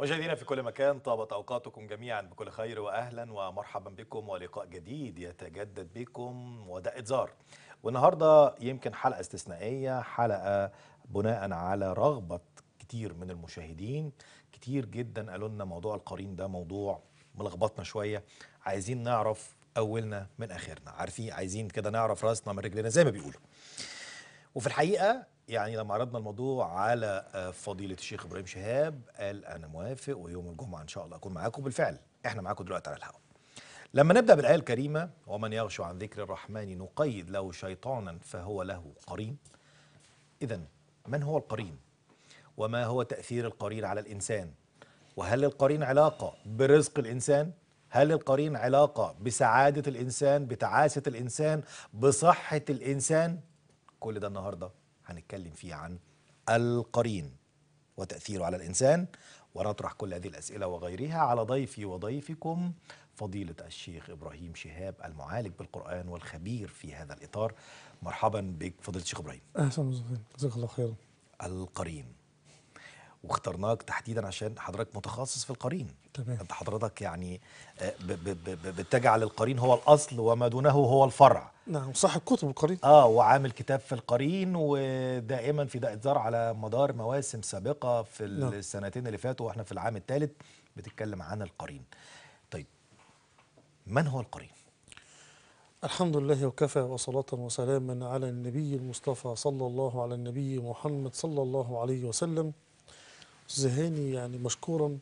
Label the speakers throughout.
Speaker 1: مشاهدينا في كل مكان طابت اوقاتكم جميعا بكل خير واهلا ومرحبا بكم ولقاء جديد يتجدد بكم وداء زار والنهارده يمكن حلقه استثنائيه حلقه بناء على رغبه كتير من المشاهدين كتير جدا قالوا لنا موضوع القرين ده موضوع ملخبطنا شويه عايزين نعرف اولنا من اخرنا عارفين عايزين كده نعرف راسنا من رجلنا زي ما بيقولوا وفي الحقيقه يعني لما عرضنا الموضوع على آه، فضيله الشيخ ابراهيم شهاب قال انا موافق ويوم الجمعه ان شاء الله اكون معاكم بالفعل احنا معاكم دلوقتي على الهواء لما نبدا بالايه الكريمه ومن يغش عن ذكر الرحمن نقيد له شيطانا فهو له قرين اذا من هو القرين وما هو تاثير القرين على الانسان وهل القرين علاقه برزق الانسان هل القرين علاقه بسعاده الانسان بتعاسه الانسان بصحه الانسان كل ده النهارده هنتكلم فيه عن القرين وتأثيره على الإنسان ونطرح كل هذه الأسئلة وغيرها على ضيفي وضيفكم فضيلة الشيخ إبراهيم شهاب المعالج بالقرآن والخبير في هذا الإطار مرحبا بك فضيلة الشيخ إبراهيم
Speaker 2: أهلا جزاك الله خيرا
Speaker 1: القرين واخترناك تحديدا عشان حضرتك متخصص في القرين تمام انت حضرتك يعني آه، بتجعل القرين هو الاصل وما دونه هو الفرع نعم صاحب كتب القرين اه وعامل كتاب في القرين ودائما في داء زرع على مدار مواسم سابقه في نعم. السنتين اللي فاتوا واحنا في العام الثالث بتتكلم عن القرين طيب من هو القرين
Speaker 2: الحمد لله وكفى وصلاة وسلاما على النبي المصطفى صلى الله على النبي محمد صلى الله عليه وسلم زهاني يعني مشكورا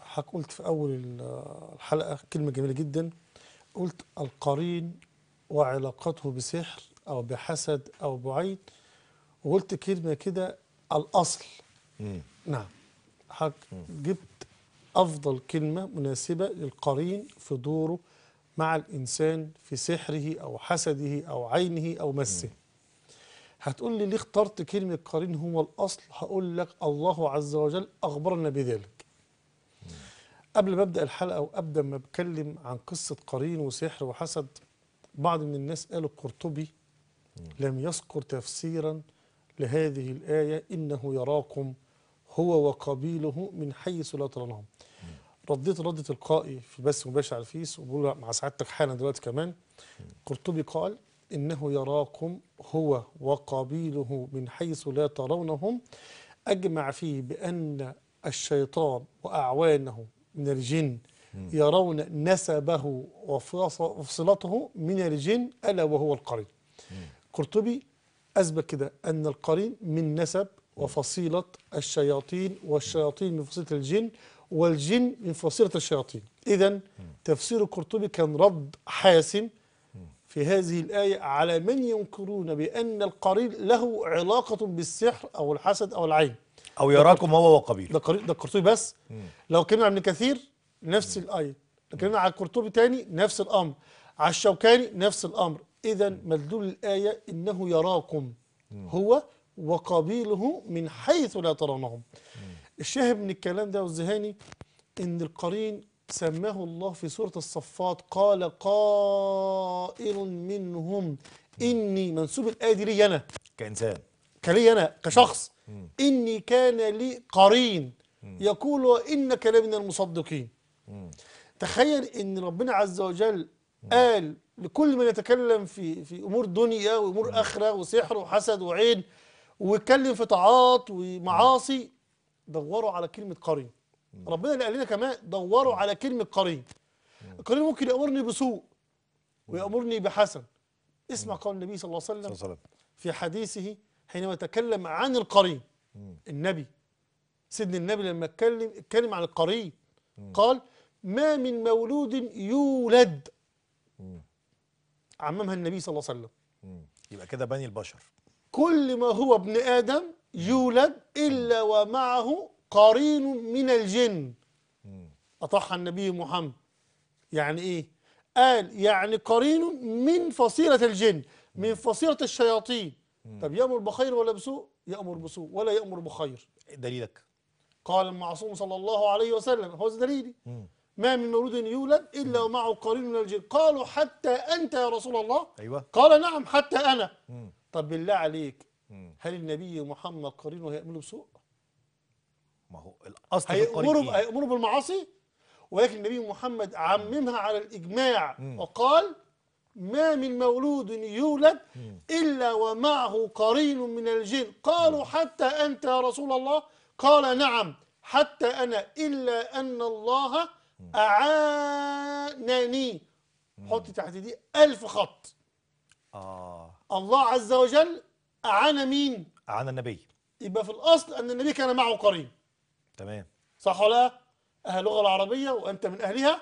Speaker 2: حق قلت في أول الحلقة كلمة جميلة جدا قلت القرين وعلاقته بسحر أو بحسد أو بعين وقلت كلمة كده الأصل مم. نعم حق جبت أفضل كلمة مناسبة للقرين في دوره مع الإنسان في سحره أو حسده أو عينه أو مسه مم. هتقول لي ليه اخترت كلمة قرين هو الأصل هقول لك الله عز وجل أخبرنا بذلك قبل ما أبدأ الحلقة وأبدأ ما بكلم عن قصة قرين وسحر وحسد بعض من الناس قالوا القرطبي لم يذكر تفسيرا لهذه الآية إنه يراكم هو وقبيله من حيث لا ترونهم رديت ردة القائي في بث مباشر على الفيس وبقول مع سعادتك حالا دلوقتي كمان قرطبي قال إنه يراكم هو وقبيله من حيث لا ترونهم أجمع فيه بأن الشيطان وأعوانه من الجن يرون نسبه وفصلته من الجن ألا وهو القرين قرطبي أثبت كده أن القرين من نسب وفصيلة الشياطين والشياطين من فصيلة الجن والجن من فصيلة الشياطين إذا تفسير القرطبي كان رد حاسم في هذه الآية على من ينكرون بأن القرين له علاقة بالسحر أو الحسد أو العين أو يراكم هو وقبيله ده قرطبي بس لو كنا ابن كثير نفس الايه اتكلمنا على القرطبي تاني نفس الامر على الشوكاني نفس الامر اذا مدلول الايه انه يراكم هو وقبيله من حيث لا ترونهم الشاهد من الكلام ده والزهاني ان القرين سماه الله في سورة الصفات قال قائل منهم إني منسوب الآية دي لي أنا كإنسان كلي أنا كشخص إني كان لي قرين يقول وإنك لمن المصدقين تخيل ان ربنا عز وجل قال لكل من يتكلم في في امور دنيا وامور اخره وسحر وحسد وعين ويتكلم في طاعات ومعاصي دوروا على كلمه قرين ربنا اللي قال لنا كمان دوروا على كلمه قرين القرين ممكن يامرني بسوء ويامرني بحسن اسمع قول النبي صلى الله عليه وسلم في حديثه حينما تكلم عن القرين النبي سيدنا النبي لما اتكلم اتكلم عن القرين قال ما من مولود يولد عممها النبي صلى الله عليه وسلم
Speaker 1: يبقى كده بني البشر
Speaker 2: كل ما هو ابن آدم يولد إلا ومعه قرين من الجن أطح النبي محمد يعني إيه قال يعني قرين من فصيلة الجن من فصيلة الشياطين طب يأمر بخير ولا بسوء يأمر بسوء ولا يأمر بخير دليلك قال المعصوم صلى الله عليه وسلم هو دليلي ما من مولود يولد إلا ومعه قرين من الجن قالوا حتى أنت يا رسول الله أيوة. قال نعم حتى أنا مم. طب بالله عليك مم. هل النبي محمد قرينه هيأمله بسوء ما هو الأصل هيأمره, إيه؟ هيأمره بالمعاصي ولكن النبي محمد عممها على الإجماع مم. وقال ما من مولود يولد مم. إلا ومعه قرين من الجن قالوا مم. حتى أنت يا رسول الله قال نعم حتى أنا إلا أن الله أعانني حط تحت دي ألف خط آه الله عز وجل أعان مين؟ أعان النبي يبقى في الأصل أن النبي كان معه قرين تمام صح ولا أهل اللغة العربية وأنت من أهلها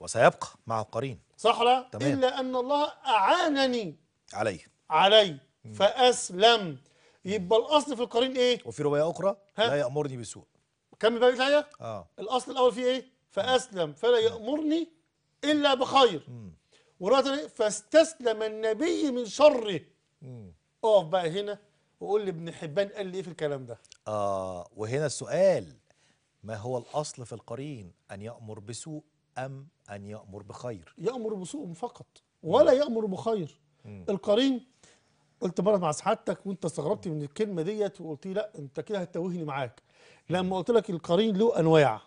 Speaker 1: وسيبقى معه قرين
Speaker 2: صح ولا تمام. إلا أن الله أعانني عليه علي فأسلم يبقى الأصل في القرين إيه؟ وفي رواية أخرى ها؟ لا يأمرني بسوء كمل بقى الآية آه. الأصل الأول فيه إيه؟ فأسلم فلا يأمرني إلا بخير ورأت فاستسلم النبي من شره أقف بقى هنا وقول لي
Speaker 1: ابن حبان قال لي إيه في الكلام ده آه وهنا السؤال ما هو الأصل في القرين أن يأمر بسوء أم أن يأمر بخير يأمر بسوء فقط ولا مم. يأمر بخير مم. القرين قلت مرة مع سعادتك وانت استغربت من
Speaker 2: الكلمة ديت وقلت لي لا انت كده هتوهني معاك لما قلت لك القرين له أنواع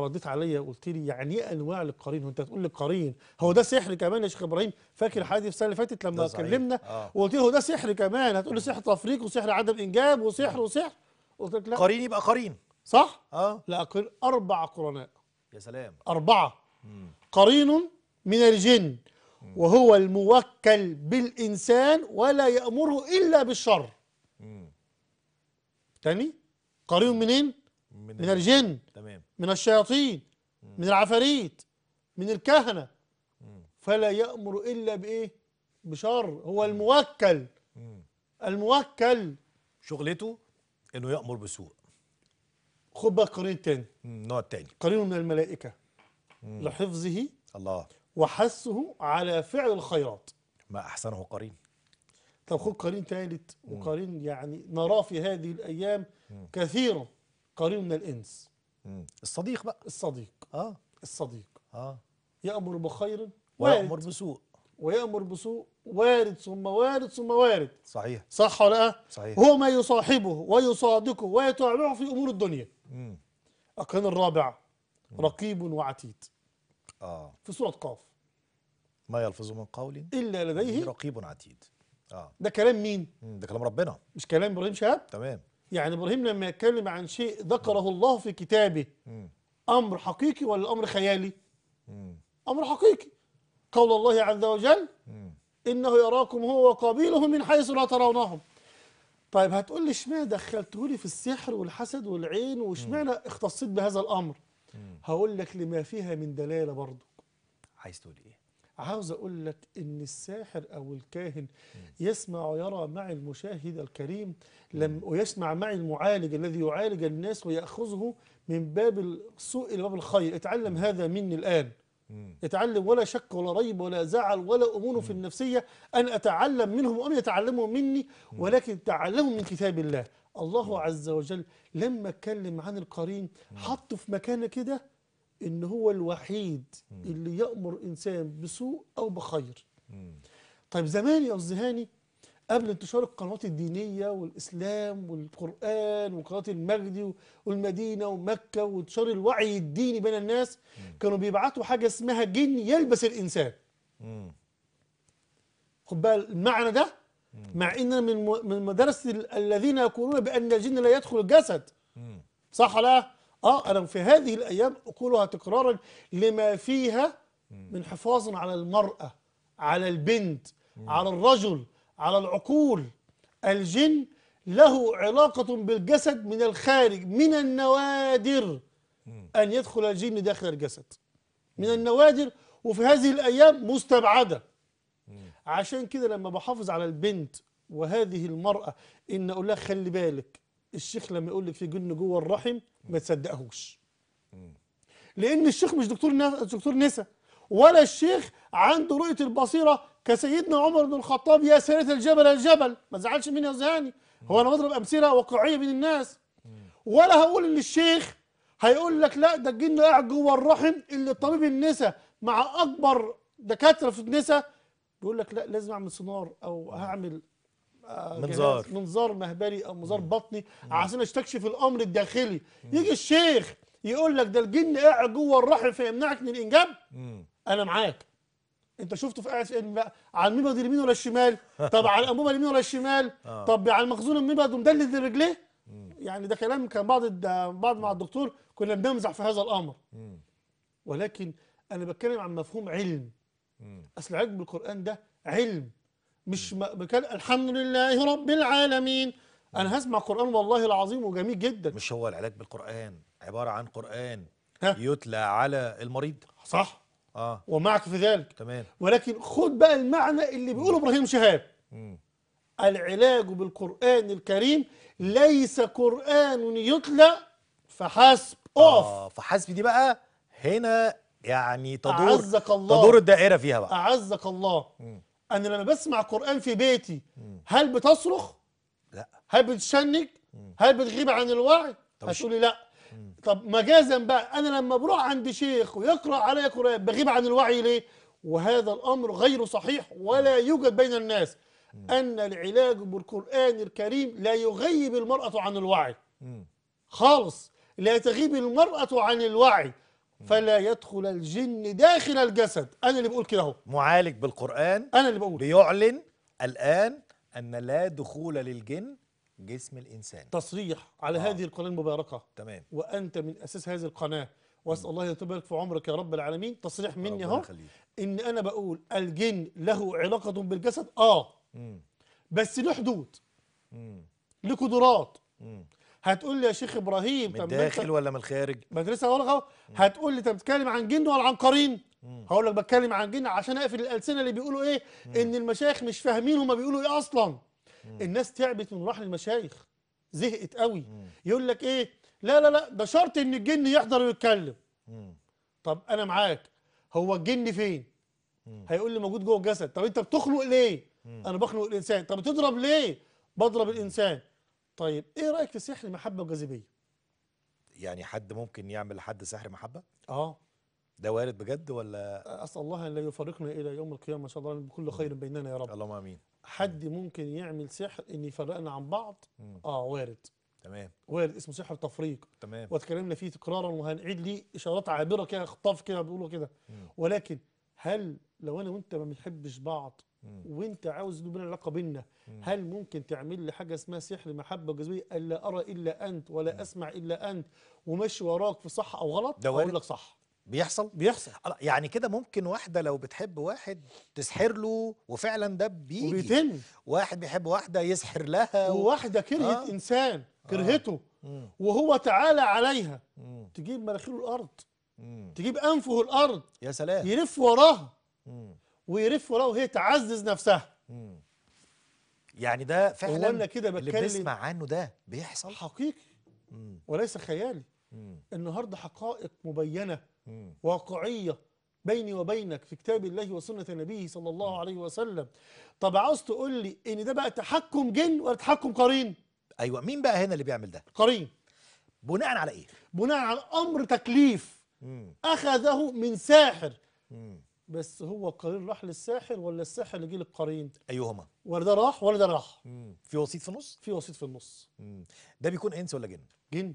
Speaker 2: فرديت عليا وقلت لي يعني ايه انواع القرين وانت تقول لي قرين هو ده سحر كمان يا شيخ ابراهيم فاكر الحديث السنه اللي فاتت لما اتكلمنا آه. وقلت له هو ده سحر كمان هتقول لي سحر تفريق وسحر عدم انجاب وسحر وسحر قلت لك لا قرين يبقى قرين صح اه لا قرين اربع قرناء يا سلام اربعه مم. قرين من الجن وهو الموكل بالانسان ولا يامره الا بالشر مم. تاني قرين منين من, من الجن تمام من الشياطين مم. من العفاريت من الكهنة مم. فلا يأمر إلا بإيه بشر هو الموكل مم. الموكل شغلته إنه يأمر بسوء خد بقى القرين الثاني النوع التاني قرين من الملائكة لحفظه الله وحثه على فعل الخيرات ما أحسنه قرين طب خد قرين ثالث وقرين يعني نراه في هذه الأيام كثيرا قرين من الانس مم. الصديق بقى الصديق اه الصديق اه يامر بخير ويامر بسوء ويامر بسوء وارد ثم وارد ثم وارد صحيح صح ولا لا آه؟ صحيح هو ما يصاحبه ويصادقه ويتابعه في امور الدنيا امم القرن الرابع مم. رقيب وعتيد اه في سوره قاف
Speaker 1: ما يلفظ من قول
Speaker 2: الا لديه رقيب عتيد اه ده كلام مين
Speaker 1: ده كلام ربنا
Speaker 2: مش كلام ابراهيم شهاب تمام يعني إبراهيم لما يتكلم عن شيء ذكره الله في كتابه أمر حقيقي ولا أمر خيالي أمر حقيقي قول الله عز وجل إنه يراكم هو وقبيله من حيث لا ترونهم طيب هتقول لي اشمعنى دخلته لي في السحر والحسد والعين واشمعنى اختصيت بهذا الامر؟ هقول لك لما فيها من دلاله برضه
Speaker 1: عايز تقول ايه؟
Speaker 2: عاوز أقول لك إن الساحر أو الكاهن يسمع ويرى معي المشاهد الكريم لم ويسمع معي المعالج الذي يعالج الناس ويأخذه من باب السوء إلى باب الخير اتعلم هذا مني الآن اتعلم ولا شك ولا ريب ولا زعل ولا امونه في النفسية أن أتعلم منهم وأن يتعلموا مني ولكن تعلموا من كتاب الله الله عز وجل لما اتكلم عن القرين حطه في مكانه كده ان هو الوحيد اللي يامر انسان بسوء او بخير طيب زمان يا هاني قبل انتشار القنوات الدينيه والاسلام والقران وقنوات المجدي والمدينه ومكه وانتشار الوعي الديني بين الناس كانوا بيبعتوا حاجه اسمها جن يلبس الانسان خد بقى المعنى ده مع ان من من الذين يقولون بان الجن لا يدخل الجسد صح ولا اه انا في هذه الايام اقولها تكرارا لما فيها من حفاظ على المراه على البنت على الرجل على العقول الجن له علاقة بالجسد من الخارج من النوادر أن يدخل الجن داخل الجسد من النوادر وفي هذه الأيام مستبعدة عشان كده لما بحافظ على البنت وهذه المرأة إن أقول لها خلي بالك الشيخ لما يقول لك في جن جوه الرحم ما تصدقهوش لان الشيخ مش دكتور دكتور نسا ولا الشيخ عنده رؤيه البصيره كسيدنا عمر بن الخطاب يا سيره الجبل الجبل ما تزعلش مني يا زهاني هو انا بضرب امثله واقعيه بين الناس ولا هقول ان الشيخ هيقول لك لا ده الجن قاعد جوه الرحم اللي طبيب النسا مع اكبر دكاتره في النسا بيقول لك لا لازم اعمل سونار او هعمل آه، منظار منظار مهبلي او منظار بطني عشان استكشف الامر الداخلي يجي الشيخ يقول لك ده الجن قاعد جوه الرحم فيمنعك من الانجاب انا معاك انت شفته في اس ان بقى على المبد اليمين ولا الشمال طب على الانبوبه اليمين ولا الشمال آه. طب على المخزون المبد ومدلل لرجليه يعني ده كلام كان بعض بعض مع الدكتور كنا بنمزح في هذا الامر ولكن انا بتكلم عن مفهوم علم اصل علم القران ده علم مش مكان الحمد لله رب العالمين
Speaker 1: انا هسمع قران والله العظيم وجميل جدا مش هو العلاج بالقران عباره عن قران ها. يتلى على المريض صح اه ومعك في ذلك تمام
Speaker 2: ولكن خد بقى المعنى اللي بيقوله ابراهيم شهاب مم. العلاج بالقران الكريم ليس قران يتلى فحسب اقف
Speaker 1: آه فحسب دي بقى هنا يعني تدور أعزك الله تدور الدائره فيها بقى
Speaker 2: اعزك الله مم. انا لما بسمع قران في بيتي هل بتصرخ لا هل بتشنج هل بتغيب عن الوعي هتقولي لا طب مجازا بقى انا لما بروح عند شيخ ويقرا عليا قران بغيب عن الوعي ليه وهذا الامر غير صحيح ولا يوجد بين الناس ان العلاج بالقران الكريم لا يغيب المراه عن الوعي خالص لا تغيب المراه
Speaker 1: عن الوعي فلا يدخل الجن داخل الجسد انا اللي بقول كده اهو معالج بالقران انا اللي بقول بيعلن الان ان لا دخول للجن جسم الانسان
Speaker 2: تصريح على آه. هذه القناه المباركه تمام وانت من اساس هذه القناه واسال الله يتبارك في عمرك يا رب العالمين تصريح مني اهو ان انا بقول الجن له علاقه بالجسد اه مم. بس له حدود له قدرات هتقول لي يا شيخ ابراهيم من الداخل
Speaker 1: ولا من الخارج
Speaker 2: مدرسه انا هقول لك هتقول لي انت بتتكلم عن جن ولا عن قرين هقول لك بتكلم عن جن عشان اقفل الالسنه اللي بيقولوا ايه مم. ان المشايخ مش فاهمين هما بيقولوا ايه اصلا مم. الناس تعبت من رحل المشايخ زهقت قوي مم. يقول لك ايه لا لا لا ده شرط ان الجن يحضر ويتكلم طب انا معاك هو الجن فين هيقول لي موجود جوه الجسد طب انت بتخلق ليه انا بخلق الانسان طب بتضرب ليه بضرب الانسان طيب ايه رايك في سحر المحبه والجاذبيه
Speaker 1: يعني حد ممكن يعمل لحد سحر محبه اه ده وارد بجد ولا اسال الله ان لا يفرقنا الى
Speaker 2: يوم القيامه ان شاء الله بكل خير بيننا يا رب اللهم امين حد ممكن يعمل سحر ان يفرقنا عن بعض مم. اه وارد تمام وارد اسمه سحر تفريق تمام واتكلمنا فيه تكرارا وهنعيد ليه اشارات عابره كده خطاف كده بيقولوا كده ولكن هل لو انا وانت ما بنحبش بعض وانت عاوز يبقى علاقه بينا هل ممكن تعمل لي حاجه اسمها سحر محبه جذبيه الا ارى الا انت ولا اسمع الا انت وماشي وراك في صح
Speaker 1: او غلط ده اقول لك صح بيحصل بيحصل آه، يعني كده ممكن واحده لو بتحب واحد تسحر له وفعلا ده بيجي وبيتم واحد بيحب واحده يسحر لها و...
Speaker 2: وواحده كرهت آه. انسان آه. كرهته آه. وهو تعالى عليها مم. تجيب مناخيره الارض مم. تجيب انفه الارض يا سلام يلف وراها ويلف وراها وهي تعزز نفسها مم.
Speaker 1: يعني ده فعلا كده بتكلم اللي بنسمع عنه ده
Speaker 2: بيحصل حقيقي مم. وليس خيالي مم. النهارده حقائق مبينه مم. واقعيه بيني وبينك في كتاب الله وسنه نبيه صلى الله مم. عليه وسلم طب عاوز تقول لي ان ده بقى تحكم جن ولا تحكم قرين ايوه مين بقى هنا اللي بيعمل ده قرين بناء على ايه بناء على امر تكليف اخذه من ساحر بس هو القرين راح للساحر ولا الساحر اللي جه للقرين ايهما ولا ده راح ولا ده راح في وسيط في النص في وسيط في النص مم. ده بيكون انس ولا جن جن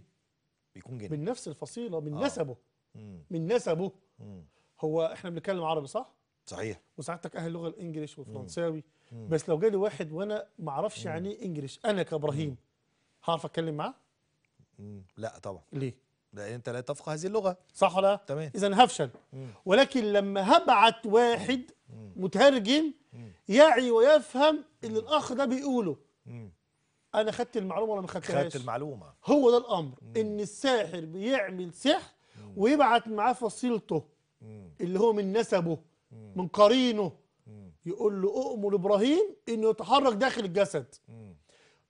Speaker 2: بيكون جن من نفس الفصيله من آه. نسبه مم. من نسبه مم. هو احنا بنتكلم عربي صح صحيح وسعادتك اهل اللغه الانجليش والفرنساوي مم. بس لو جالي واحد وانا ما اعرفش يعني ايه انجليش انا كابراهيم هعرف اتكلم معاه
Speaker 1: لا طبعا ليه لان انت لا تفقه هذه اللغه صح ولا تمام اذا هفشل مم.
Speaker 2: ولكن لما هبعت واحد مم. مترجم مم. يعي ويفهم اللي الاخ ده بيقوله انا خدت المعلومه ولا ما خدتهاش خدت المعلومه هو ده الامر ان الساحر بيعمل سحر ويبعت معاه فصيلته اللي هو من نسبه من قرينه يقول له اؤمر ابراهيم انه يتحرك داخل الجسد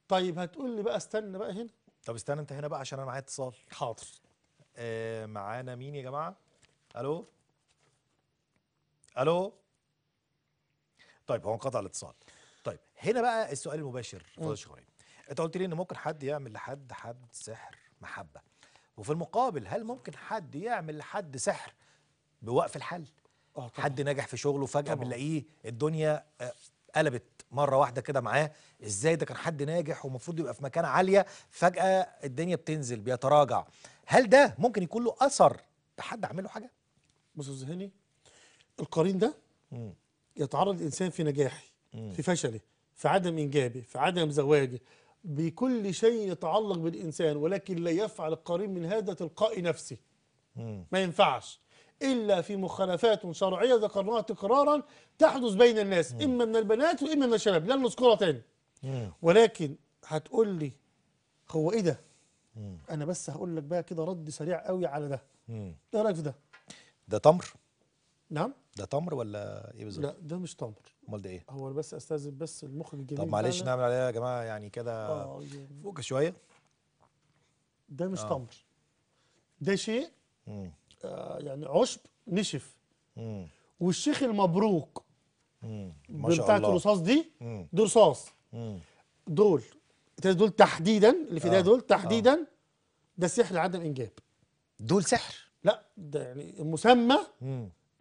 Speaker 2: طيب
Speaker 1: هتقول لي بقى استنى بقى هنا طب استنى انت هنا بقى عشان انا معايا اتصال حاضر آه معانا مين يا جماعه الو الو طيب هو انقطع الاتصال طيب هنا بقى السؤال المباشر فاضل شهرين انت قلت لي ان ممكن حد يعمل لحد حد سحر محبه وفي المقابل هل ممكن حد يعمل لحد سحر بوقف الحل آه، حد نجح في شغله فجاه بنلاقيه الدنيا آه، قلبت مره واحده كده معاه ازاي ده كان حد ناجح ومفروض يبقى في مكانه عاليه فجاه الدنيا بتنزل بيتراجع هل ده ممكن يكون له اثر بحد عامل له حاجه بص ذهني القرين ده
Speaker 2: يتعرض الانسان في نجاحه في فشله في عدم انجابه في عدم زواجه بكل شيء يتعلق بالانسان ولكن لا يفعل القرين من هذا تلقائي نفسه ما ينفعش إلا في مخالفات شرعية ذكرناها تكرارا تحدث بين الناس إما من البنات وإما من الشباب لن نذكرها تاني ولكن هتقول لي هو إيه ده؟ أنا بس هقول لك بقى كده رد سريع قوي على ده إيه رأيك في ده؟
Speaker 1: ده تمر نعم ده تمر ولا ايه بالظبط؟ لا ده مش تمر امال ده ايه؟
Speaker 2: هو بس استاذن بس المخرج الجميل طب معلش نعمل
Speaker 1: عليها يا جماعه يعني كده آه يعني فوق شويه ده مش آه. تمر ده شيء
Speaker 2: مم. آه، يعني عشب نشف والشيخ المبروك
Speaker 3: بتاعت الرصاص دي مم.
Speaker 2: دي رصاص دول دول تحديدا اللي في ده دول تحديدا آه. ده سحر عدم انجاب دول سحر لا ده يعني مسمى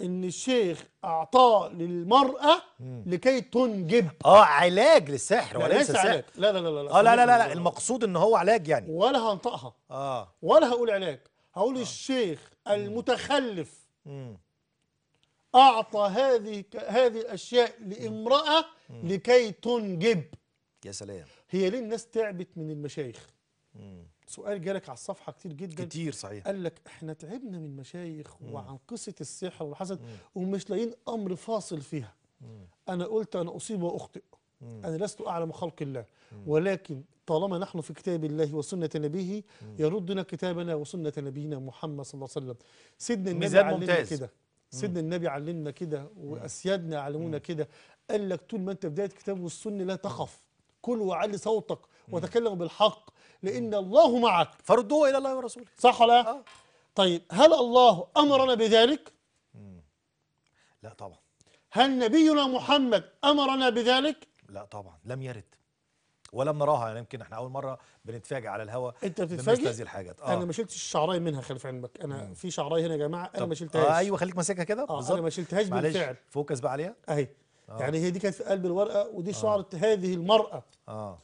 Speaker 2: ان الشيخ اعطاه للمراه لكي تنجب اه علاج للسحر يعني وليس سحر علاج. لا لا لا لا لا آه، لا لا, لا المقصود ان هو علاج يعني ولا هنطقها اه ولا هقول علاج هقول آه. الشيخ المتخلف أعطى هذه هذه الأشياء لامرأة لكي تنجب يا سلام هي ليه الناس تعبت من المشايخ سؤال جالك على الصفحة كتير جدا كتير صحيح قال لك احنا تعبنا من مشايخ مم. وعن قصة السحر والحسد ومش لاقيين أمر فاصل فيها مم. أنا قلت أنا أصيب وأخطئ مم. أنا لست أعلم خلق الله مم. ولكن طالما نحن في كتاب الله وسنة نبيه يردنا كتابنا وسنة نبينا محمد صلى الله عليه وسلم سيدنا النبي علمنا كده سيدنا النبي علمنا كده وأسيادنا علمونا كده قال لك طول ما أنت بداية كتاب والسنة لا تخف كل وعلي صوتك وتكلم بالحق لأن الله معك فردوه إلى الله ورسوله صح ولا آه. طيب هل الله أمرنا بذلك؟ لا طبعا هل نبينا محمد أمرنا بذلك؟
Speaker 1: لا طبعا لم يرد ولم نراها يعني يمكن احنا اول مره بنتفاجئ على الهواء انت بتتفاجئ هذه الحاجات آه. انا ما
Speaker 2: شلتش الشعرايه منها خلف علمك انا مم. في شعراي هنا يا جماعه انا ما شلتهاش آه ايوه خليك ماسكها كده آه انا ما شلتهاش بالفعل
Speaker 1: فوكس بقى عليها
Speaker 2: اهي آه. يعني هي دي كانت في قلب الورقه ودي آه. شعره هذه المراه اه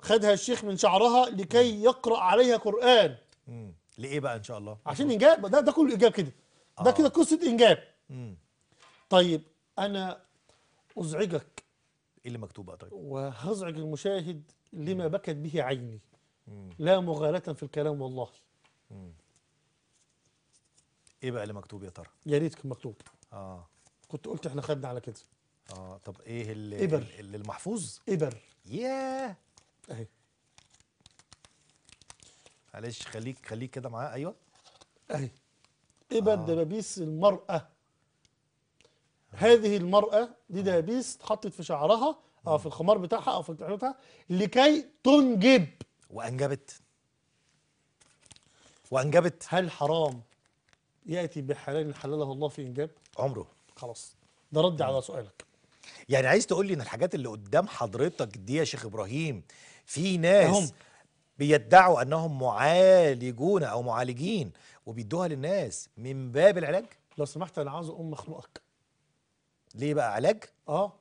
Speaker 2: خدها الشيخ من شعرها لكي يقرا عليها قران
Speaker 1: مم. لايه بقى ان شاء الله عشان
Speaker 2: انجاب ده ده كله انجاب كده ده آه. كده قصه انجاب مم. طيب انا ازعجك
Speaker 1: ايه اللي مكتوب بقى طيب
Speaker 2: وهزعج المشاهد لما بكت به عيني لا مغالاة في الكلام والله
Speaker 1: ايه بقى اللي مكتوب يا ترى
Speaker 2: يا ريت كان مكتوب اه كنت قلت احنا خدنا على كده
Speaker 1: اه طب ايه اللي إبر. اللي المحفوظ إبر ياه اهي معلش خليك خليك كده معاه ايوه اهي
Speaker 2: إبر آه. دبابيس المرأة هذه المرأة دي دهابيس اتحطت في شعرها أو في الخمار بتاعها أو في بتاعها لكي تنجب
Speaker 1: وأنجبت وأنجبت
Speaker 2: هل حرام يأتي بحلال حلله الله في إنجاب؟ عمره خلاص ده رد على سؤالك
Speaker 1: يعني عايز تقول لي ان الحاجات اللي قدام حضرتك دي يا شيخ ابراهيم في ناس هم. بيدعوا انهم معالجون او معالجين وبيدوها للناس من باب العلاج لو سمحت انا عاوز اقوم مخلوقك ليه بقى علاج اه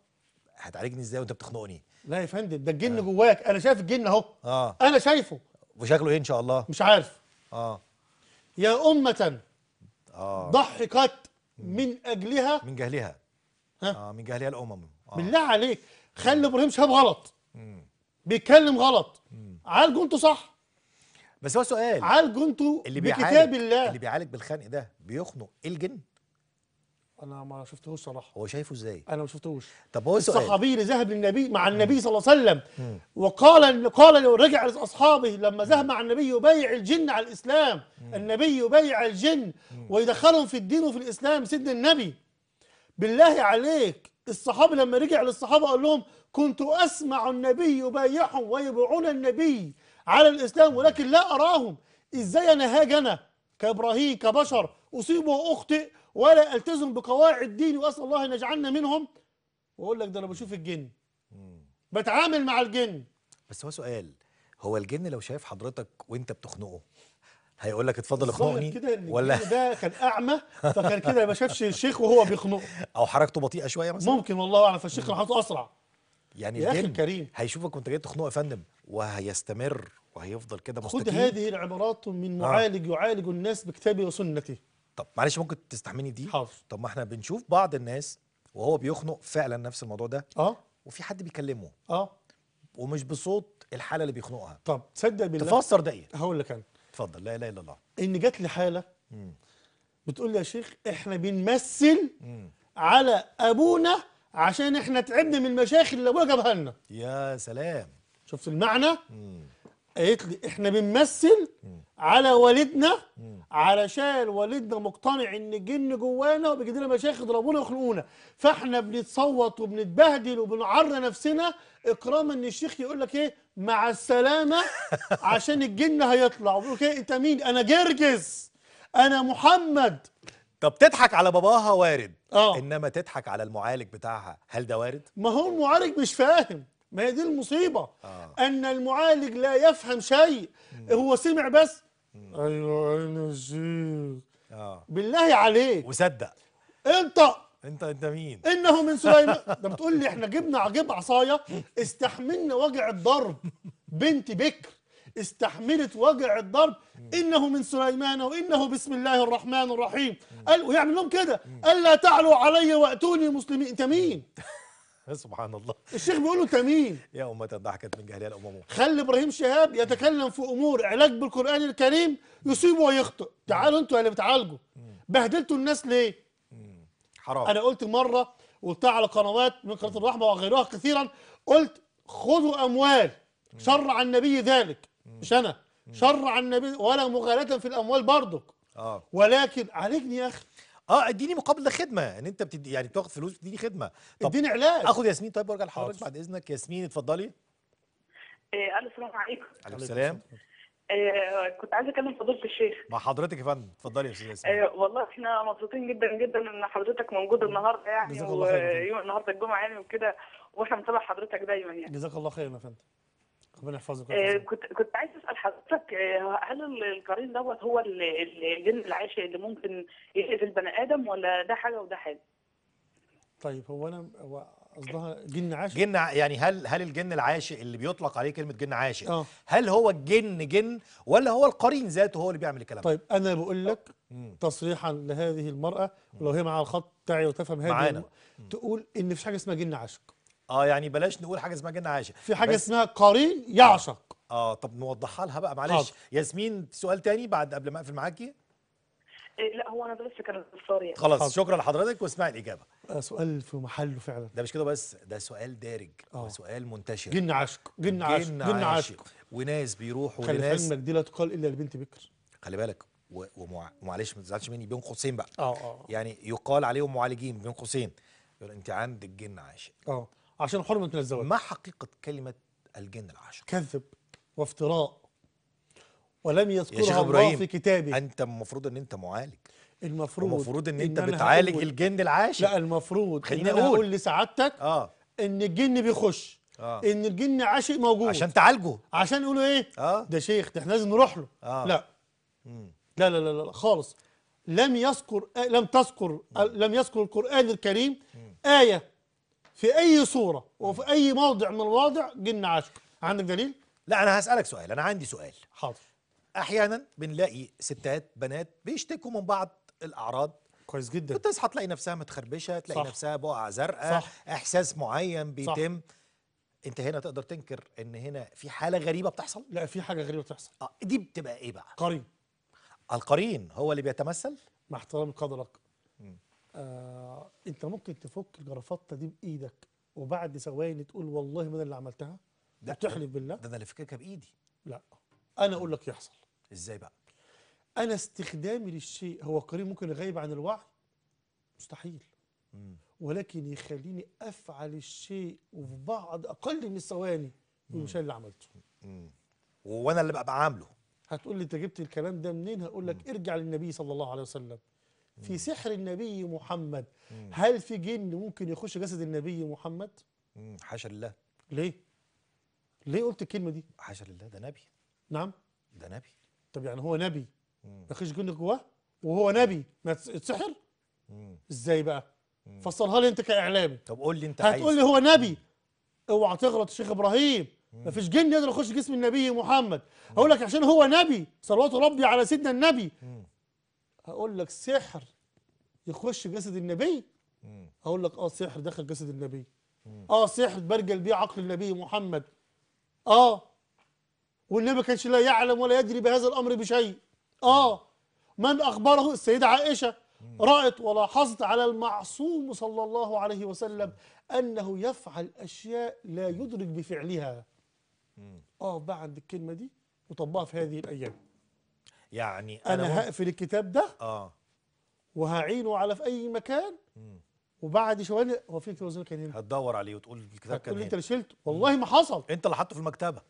Speaker 1: هتعالجني ازاي وانت بتخنقني
Speaker 2: لا يا فندم ده الجن آه. جواك انا شايف الجن اهو اه انا شايفه وشكله ايه ان شاء الله مش عارف اه يا امه اه ضحكت من اجلها من جهلها ها آه من جهلها الامم آه. بالله عليك خلي ابراهيم شاب غلط مم. بيتكلم غلط
Speaker 1: عالجوا انتوا صح بس هو سؤال عالجوا انتوا بكتاب الله اللي بيعالج بالخنق ده بيخنق إيه الجن انا ما شفتهوش صراحه هو شايفه ازاي انا ما
Speaker 2: شفتهوش طب هو السؤال الصحابي اللي ذهب للنبي مع النبي صلى الله عليه وسلم وقال قال رجع لاصحابه لما ذهب مع النبي يبايع الجن على الاسلام مم. النبي يبايع الجن مم. ويدخلهم في الدين وفي الاسلام سيدنا النبي بالله عليك الصحابي لما رجع للصحابه قال لهم كنت اسمع النبي يبايعهم ويبيعون النبي على الاسلام ولكن لا اراهم ازاي انا هاجنا انا كابراهيم كبشر اصيب واخطئ ولا التزم بقواعد ديني واسال الله ان يجعلنا منهم
Speaker 1: واقول لك ده انا بشوف الجن بتعامل مع الجن بس هو سؤال هو الجن لو شايف حضرتك وانت بتخنقه هيقول لك اتفضل اخنقني ولا ده كان اعمى فكان كده ما شافش الشيخ وهو بيخنقه او حركته بطيئه شويه مثلا ممكن والله اعلم فالشيخ راحته اسرع يعني يا اخي الكريم هيشوفك وانت جاي تخنقه يا فندم وهيستمر وهيفضل كده مستقيم خد هذه
Speaker 2: العبارات من آه. معالج
Speaker 1: آه. يعالج الناس بكتابه وسنته طب معلش ممكن تستحملني دي حاضر طب ما احنا بنشوف بعض الناس وهو بيخنق فعلا نفس الموضوع ده اه وفي حد بيكلمه اه ومش بصوت الحاله اللي بيخنقها طب تصدق بالله تفسر ده ايه هقول لك انا اتفضل لا اله الا الله ان جات لي حاله
Speaker 2: بتقول لي يا شيخ احنا بنمثل مم. على ابونا عشان احنا تعبنا من المشاكل اللي ابونا جابها لنا يا سلام شفت المعنى مم. قالت لي احنا بنمثل على والدنا علشان والدنا مقتنع ان الجن جوانا وبيجي لنا مشايخ يضربونا ويخنقونا فاحنا بنتصوت وبنتبهدل وبنعرى نفسنا اكراما ان الشيخ يقول لك ايه مع السلامه عشان الجن هيطلع ويقول لك ايه انت مين انا جرجس انا
Speaker 1: محمد طب تضحك على باباها وارد آه. انما تضحك على المعالج بتاعها هل ده وارد ما هو المعالج مش فاهم ما هي دي المصيبة آه. أن المعالج
Speaker 2: لا يفهم شيء مم. هو سمع بس مم. أيوة أنا الشيخ آه. بالله عليك وصدق أنت
Speaker 1: انت انت مين انه من سليمان
Speaker 2: ده بتقول لي احنا جبنا عجيب عصايه استحملنا وجع الضرب بنت بكر استحملت وجع الضرب انه من سليمان وانه بسم الله الرحمن الرحيم قال ويعمل لهم كده الا تعلوا علي واتوني مسلمين انت مين
Speaker 1: سبحان الله
Speaker 2: الشيخ بيقول له تمين
Speaker 1: يا أمة ضحكت من جهلها الأمم
Speaker 2: خلي إبراهيم شهاب يتكلم في أمور علاج بالقرآن الكريم يصيب ويخطئ تعالوا أنتوا اللي بتعالجوا بهدلتوا الناس ليه؟ حرام أنا قلت مرة وقلتها على قنوات من قناة الرحمة وغيرها كثيرا قلت خذوا أموال شرع النبي ذلك مش أنا شرع النبي ولا مغالاة في الأموال برضك آه. ولكن
Speaker 1: عالجني يا أخي اه اديني مقابل الخدمه ان يعني انت بتدي يعني بتاخد فلوس بتديني خدمه طب اديني علاج اخد ياسمين طيب وارجع لحضرتك بعد اذنك ياسمين اتفضلي
Speaker 4: إيه الو السلام عليكم عليكم السلام إيه كنت عايزه اكلم فضيله الشيخ
Speaker 1: مع حضرتك يا فندم اتفضلي يا استاذ ياسمين إيه
Speaker 4: والله احنا مبسوطين جدا جدا ان حضرتك موجود النهارده يعني جزاك الله خير النهارده الجمعه يعني وكده واحنا بنتابع حضرتك دايما يعني جزاك الله
Speaker 2: خير يا فندم ربنا يحفظك آه
Speaker 4: كنت كنت عايز اسال حضرتك آه، هل القرين دوت هو الجن العاشق اللي ممكن يقتل البني ادم ولا ده حاجه وده حاجه؟
Speaker 1: طيب هو انا هو قصدها جن عاشق جن يعني هل هل الجن العاشق اللي بيطلق عليه كلمه جن عاشق آه. هل هو الجن جن ولا هو القرين ذاته هو اللي بيعمل الكلام طيب انا بقول لك
Speaker 2: آه. تصريحا لهذه المراه ولو هي مع الخط تعي وتفهم هذه معانا. تقول ان في حاجه اسمها
Speaker 1: جن عاشق اه يعني بلاش نقول حاجه اسمها جنه عاشق في حاجه اسمها قرين يعشق آه،, اه طب نوضحها لها بقى معلش حاضر. ياسمين سؤال تاني بعد قبل ما اقفل معاكي
Speaker 4: إيه، لا هو انا بس كان الاستفسار يعني خلاص حاضر. شكرا
Speaker 1: لحضرتك واسمعي الاجابه سؤال في محله فعلا ده مش كده بس ده سؤال دارج آه. سؤال منتشر جن عاشق جن عاشق جن عاشق وناس بيروحوا خلي وناس علمك
Speaker 2: دي لا تقال الا لبنت بكر
Speaker 1: خلي بالك ومعلش ما تزعلش مني بين قوسين بقى آه،, اه اه يعني يقال عليهم معالجين بين قوسين يقول انت عندك جن عاشق اه عشان حرمة من الزواج ما حقيقة كلمة الجن العاشق؟ كذب وافتراء ولم يذكرها الله في كتابه انت المفروض ان انت معالج
Speaker 2: المفروض المفروض ان, إن انت بتعالج هقول. الجن العاشر لا المفروض خليني إن اقول لسعادتك اه ان الجن بيخش آه. ان الجن عاشق موجود عشان تعالجه عشان يقولوا ايه آه. ده شيخ ده احنا لازم نروح له آه. لا. لا لا لا لا خالص لم يذكر لم تذكر لم يذكر القران الكريم ايه
Speaker 1: في اي صوره وفي اي موضع من الواضع قلنا عاشق عندك دليل لا انا هسالك سؤال انا عندي سؤال حاضر احيانا بنلاقي ستات بنات بيشتكوا من بعض الاعراض كويس جدا بتصحى تلاقي نفسها متخربشه تلاقي صح. نفسها بقع زرقاء احساس معين بيتم صح. انت هنا تقدر تنكر ان هنا في حاله غريبه بتحصل لا في حاجه غريبه بتحصل اه دي بتبقى ايه بقى قرين القرين هو اللي بيتمثل
Speaker 2: مع احترام قدرك آه انت ممكن تفك الجرافطه دي بايدك وبعد ثواني تقول والله ما انا اللي عملتها ده تحلف بالله ده انا اللي فككها بايدي لا انا اقول لك
Speaker 1: يحصل ازاي بقى
Speaker 2: انا استخدامي للشيء هو قريب ممكن يغيب عن الوعي مستحيل مم. ولكن يخليني افعل الشيء وفي بعض اقل من الثواني مش اللي عملته
Speaker 3: مم.
Speaker 1: وانا اللي بقى بعامله
Speaker 2: هتقول لي انت جبت الكلام ده منين هقول لك ارجع للنبي صلى الله عليه وسلم في سحر النبي محمد هل في جن ممكن يخش جسد النبي محمد حاشا لله ليه ليه قلت الكلمه دي
Speaker 1: حاشا لله ده
Speaker 2: نبي نعم ده نبي طب يعني هو نبي ما جن جواه وهو نبي ما يتسحر ازاي بقى فصلها لي انت كاعلامي طب قول لي انت هتقول لي هو نبي اوعى تغلط يا شيخ ابراهيم ما فيش جن يقدر يخش جسم النبي محمد اقول لك عشان هو نبي صلوات ربي على سيدنا النبي هقول لك سحر يخش جسد النبي هقول لك اه سحر دخل جسد النبي اه سحر برجل بيه عقل النبي محمد اه واللي ما كانش لا يعلم ولا يدري بهذا الامر بشيء اه من اخبره السيده عائشه رأت ولاحظت على المعصوم صلى الله عليه وسلم أنه يفعل أشياء لا يدرك بفعلها آه بقى عند الكلمة دي وطبقها في هذه الأيام
Speaker 1: يعني انا, أنا هقفل
Speaker 2: الكتاب ده اه وهعينه على في اي مكان مم. وبعد شويه هو في كتاب وزير كان هنا هتدور عليه وتقول الكتاب كان هنا انت اللي شلته والله ما حصل انت اللي حاطه في المكتبه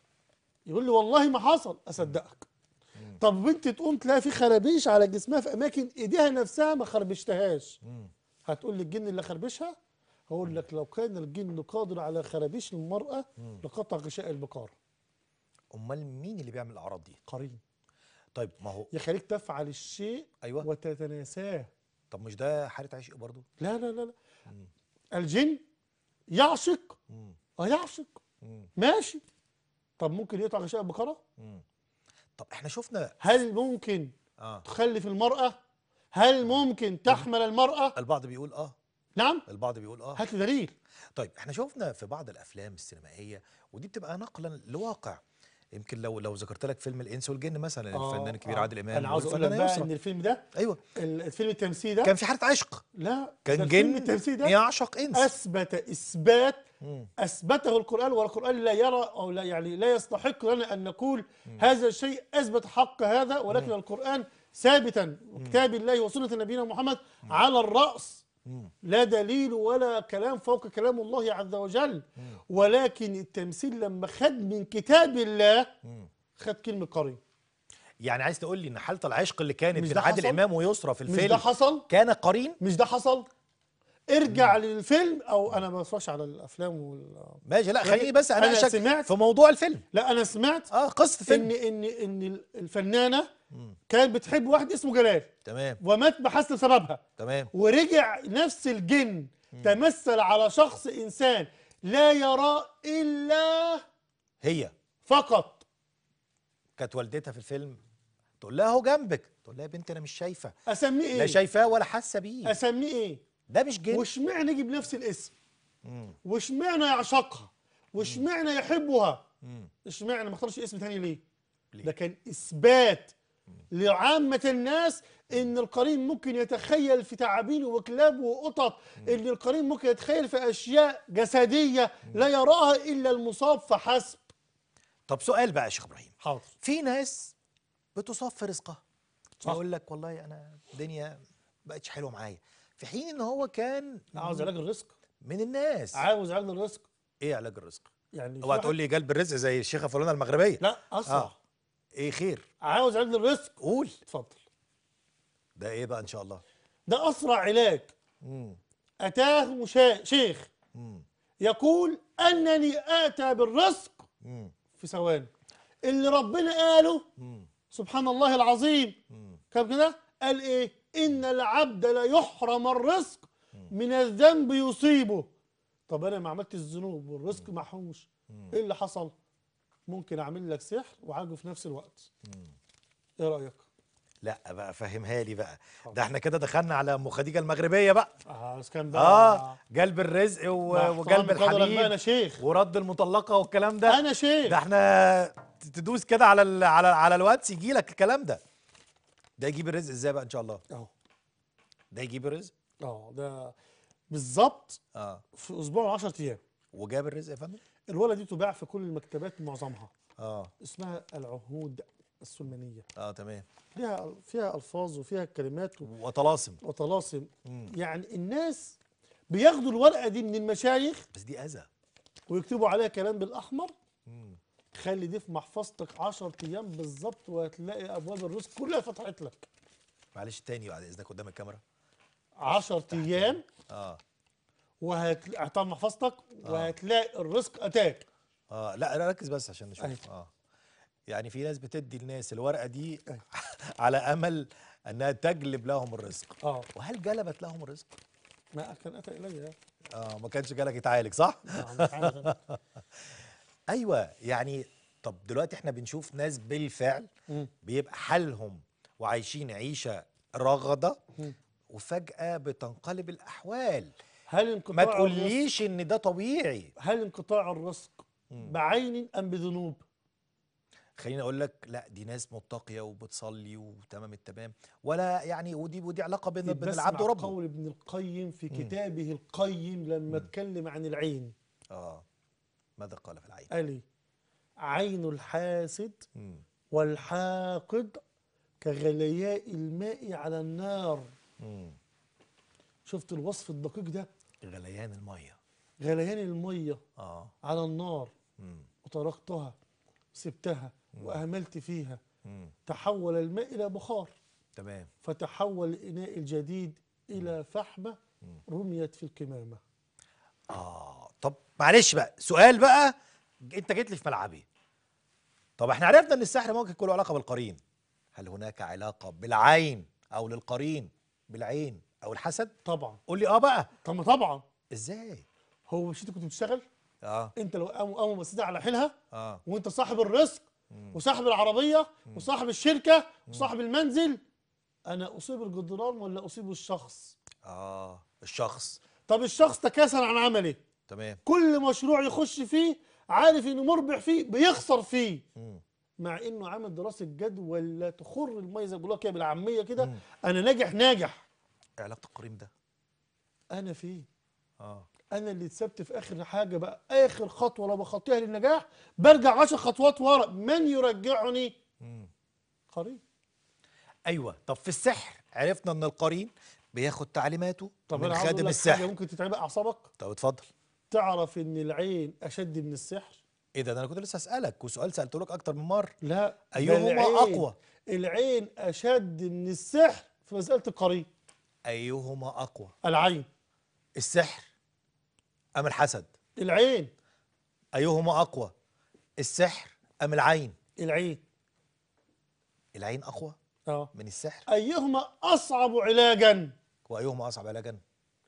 Speaker 2: يقول لي والله ما حصل اصدقك مم. طب بنت تقوم تلاقي في خرابيش على جسمها في اماكن ايديها نفسها ما خربشتهاش هتقول لي الجن اللي خربشها هقول لك لو كان الجن قادر على خرابيش المراه لقطع غشاء البقار
Speaker 1: امال مين اللي بيعمل الاعراض دي قرين طيب ما هو يخليك تفعل الشيء أيوة. وتتناساه طب مش ده حالة عشق برضو لا لا لا, لا. الجن
Speaker 2: يعشق اه يعشق ماشي طب ممكن يقطع غشاء البقرة طب احنا شفنا هل ممكن آه. تخلف المرأة
Speaker 1: هل ممكن تحمل المرأة البعض بيقول اه نعم البعض بيقول اه هات دليل طيب احنا شفنا في بعض الافلام السينمائيه ودي بتبقى نقلا لواقع يمكن لو لو ذكرت لك فيلم الانس والجن مثلا آه الفنان الكبير آه عادل امام انا عاوز اقول لك ان الفيلم ده ايوه
Speaker 2: الفيلم التمثيلي ده كان في حاله عشق لا كان جن التمثيلي ده يعشق انس اثبت اثبات اثبته القران والقران لا يرى او لا يعني لا يستحق لنا ان نقول مم. هذا الشيء اثبت حق هذا ولكن مم. القران ثابتا وكتاب الله وسنه نبينا محمد على الراس لا دليل ولا كلام فوق كلام الله عز وجل ولكن التمثيل لما خد من كتاب الله خد كلمة
Speaker 1: قرين يعني عايز تقول لي ان حاله العشق اللي كانت بين عادل امام ويسرى في الفيلم مش ده حصل كان قرين مش ده حصل
Speaker 2: ارجع مم. للفيلم او انا ما بصراش على الافلام وال ماشي لا خليني بس انا, أنا سمعت في موضوع الفيلم لا انا سمعت اه قصه فيلم ان ان ان الفنانه كانت بتحب واحد اسمه جلال تمام ومات بحسن سببها تمام ورجع نفس الجن مم. تمثل على شخص
Speaker 1: انسان لا يرى الا هي فقط كانت والدتها في الفيلم تقول لها اهو جنبك تقول لها يا بنتي انا مش شايفه اسميه ايه لا شايفاه ولا حاسه بيه اسميه ايه ده مش جن واشمعنى يجي بنفس الاسم
Speaker 2: واشمعنى يعشقها واشمعنى يحبها اشمعنى ما اختارش اسم تاني ليه؟, ليه ده كان اثبات لعامة الناس ان القرين ممكن يتخيل في تعابين وكلاب وقطط ان القرين ممكن يتخيل في اشياء
Speaker 1: جسدية لا يراها الا المصاب فحسب طب سؤال بقى يا شيخ ابراهيم حاضر في ناس بتصاب في رزقها يقول لك والله انا الدنيا بقتش حلوه معايا في حين ان هو كان عاوز علاج الرزق من الناس عاوز علاج الرزق ايه علاج الرزق يعني هو هتقول لي جلب الرزق زي الشيخه فلانه المغربيه لا اصلا آه. ايه خير
Speaker 2: عاوز عند الرزق قول اتفضل ده ايه بقى ان شاء الله ده اسرع علاج امم اتاه مشا... شيخ مم. يقول انني اتى بالرزق امم في ثواني اللي ربنا قاله مم. سبحان الله العظيم مم. كم كده قال ايه ان العبد لا يحرم الرزق مم. من الذنب يصيبه طب انا ما عملتش الذنوب والرزق محوش ايه اللي حصل ممكن اعمل لك سحر وعالجه في نفس الوقت مم. ايه رايك
Speaker 1: لا بقى فهمها لي بقى ده احنا كده دخلنا على ام خديجه المغربيه بقى اه كان اه جلب الرزق و... وجلب الحليب انا شيخ ورد المطلقه والكلام ده انا شيخ ده احنا تدوس كده على ال... على على الواتس يجي لك الكلام ده ده يجيب الرزق ازاي بقى ان شاء الله اهو ده يجيب الرزق اه ده بالظبط اه في اسبوع و10
Speaker 2: ايام وجاب الرزق يا فندم الورقه دي تباع في كل المكتبات معظمها اه اسمها العهود السلمانيه اه تمام ليها فيها الفاظ وفيها كلمات و... وطلاسم وطلاسم مم. يعني الناس بياخدوا الورقه دي من المشايخ بس دي اذى ويكتبوا عليها كلام بالاحمر مم. خلي دي في محفظتك 10 ايام بالظبط وهتلاقي ابواب الرزق كلها فتحت لك
Speaker 1: معلش تاني بعد اذنك
Speaker 2: قدام الكاميرا 10 ايام اه وهتعطيها محفظتك آه.
Speaker 1: وهتلاقي الرزق اتاك اه لا انا ركز بس عشان نشوف أيوة. اه يعني في ناس بتدي الناس الورقه دي أيوة. على امل انها تجلب لهم الرزق اه وهل جلبت لهم الرزق ما كان اتى الي اه ما كانش جالك يتعالج صح آه، ايوه يعني طب دلوقتي احنا بنشوف ناس بالفعل بيبقى حالهم وعايشين عيشه رغده وفجاه بتنقلب الاحوال هل انقطاع ما تقوليش ان ده طبيعي هل انقطاع الرزق بعين ام بذنوب خليني اقول لك لا دي ناس متقيه وبتصلي وتمام التمام ولا يعني ودي ودي
Speaker 2: علاقه بين بين العبد وربه قول ابن القيم في كتابه القيم لما اتكلم عن العين اه ماذا قال في العين قال عين الحاسد مم. والحاقد كغلياء الماء على النار مم. شفت الوصف الدقيق ده
Speaker 1: غليان الميه
Speaker 2: غليان الميه اه على النار مم. وتركتها سبتها مم. واهملت فيها مم. تحول الماء الى بخار تمام فتحول الاناء الجديد الى فحمه رميت في الكمامه
Speaker 1: اه طب معلش بقى سؤال بقى انت جيت لي في ملعبي طب احنا عرفنا ان السحر ممكن يكون له علاقه بالقرين هل هناك علاقه بالعين او للقرين بالعين او الحسد طبعا قول لي اه بقى طب طبعا ازاي هو مش انت
Speaker 2: كنت بتشتغل اه انت لو قاموا قاموا مسيدة على حيلها اه وانت صاحب الرزق وصاحب العربيه وصاحب الشركه وصاحب المنزل انا اصيب الجدران ولا اصيب الشخص اه الشخص طب الشخص تكاسل عن عمله تمام كل مشروع يخش فيه عارف انه مربح فيه بيخسر فيه مم. مع انه عامل دراسه جدوى لا تخر الميزه زي لك كده بالعاميه كده انا ناجح ناجح
Speaker 1: علاقة القرين ده انا فيه اه
Speaker 2: انا اللي اتثبت في اخر حاجه بقى اخر خطوه لو بخطيها للنجاح برجع 10 خطوات ورا من يرجعني
Speaker 1: مم. قرين ايوه طب في السحر عرفنا ان القرين بياخد تعليماته طب من خادم السحر ممكن تتعب اعصابك طب اتفضل تعرف ان العين اشد من السحر ايه ده انا كنت لسه اسالك وسؤال سالته لك اكتر من مره لا ايهما اقوى
Speaker 2: العين اشد من السحر في مساله القرين
Speaker 1: أيهما أقوى العين السحر أم الحسد العين أيهما أقوى السحر أم العين العين العين أقوى اه من السحر أيهما أصعب علاجا وأيهما أصعب علاجا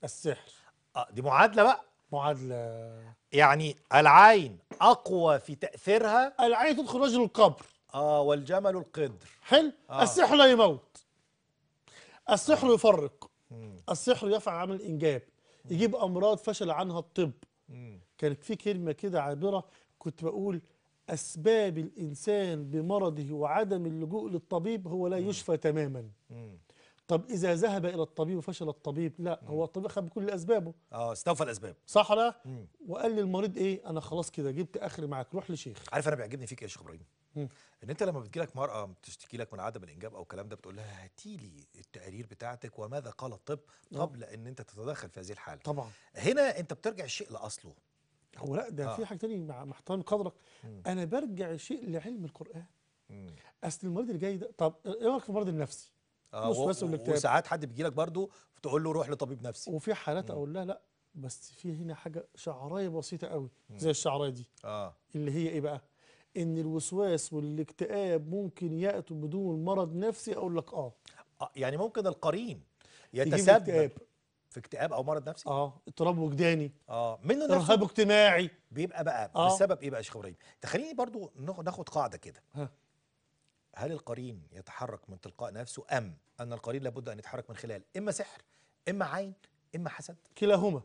Speaker 1: السحر آه دي معادلة بقى معادلة يعني العين أقوى في تأثيرها العين تدخل رجل القبر اه والجمل القدر حلو آه. السحر لا يموت السحر
Speaker 2: يفرق السحر يفعل عمل إنجاب يجيب أمراض فشل عنها الطب كان في كلمة كده عابرة كنت بقول أسباب الإنسان بمرضه وعدم اللجوء للطبيب هو لا يشفى تماما طب إذا ذهب إلى الطبيب وفشل الطبيب لا هو الطبيب خد بكل أسبابه
Speaker 1: اه استوفى الأسباب
Speaker 2: صح ولا وقال للمريض إيه أنا خلاص كده جبت آخري معاك روح لشيخ
Speaker 1: عارف أنا بيعجبني فيك إيه يا شيخ إبراهيم ان انت لما بتجيلك مرأة بتشتكي لك من عدم الانجاب او الكلام ده بتقول لها هاتي لي التقارير بتاعتك وماذا قال الطب آه. قبل ان انت تتدخل في هذه الحالة طبعا هنا انت بترجع الشيء لاصله هو لا ده آه. في
Speaker 2: حاجه تانية مع احترام قدرك مم. انا برجع الشيء لعلم القران اصل المريض اللي جاي ده طب ايه رايك في المرض النفسي اه وساعات
Speaker 1: حد بيجي لك برضه تقول له روح لطبيب نفسي وفي
Speaker 2: حالات اقول لها لا بس في هنا حاجه شعرايه بسيطه قوي زي
Speaker 1: الشعرايه دي اه اللي هي ايه بقى
Speaker 2: ان الوسواس والاكتئاب ممكن ياتوا بدون مرض نفسي اقول لك اه يعني ممكن القرين
Speaker 1: يتسبب اكتئاب في اكتئاب او مرض نفسي اه اضطراب وجداني اه منه نفسه ارهاب اجتماعي بيبقى بقى آه. بسبب ايه بقى يا شيخ ابراهيم تخليني برضو ناخد قاعده كده هل القرين يتحرك من تلقاء نفسه ام ان القرين لابد ان يتحرك من خلال اما سحر اما عين اما حسد كلاهما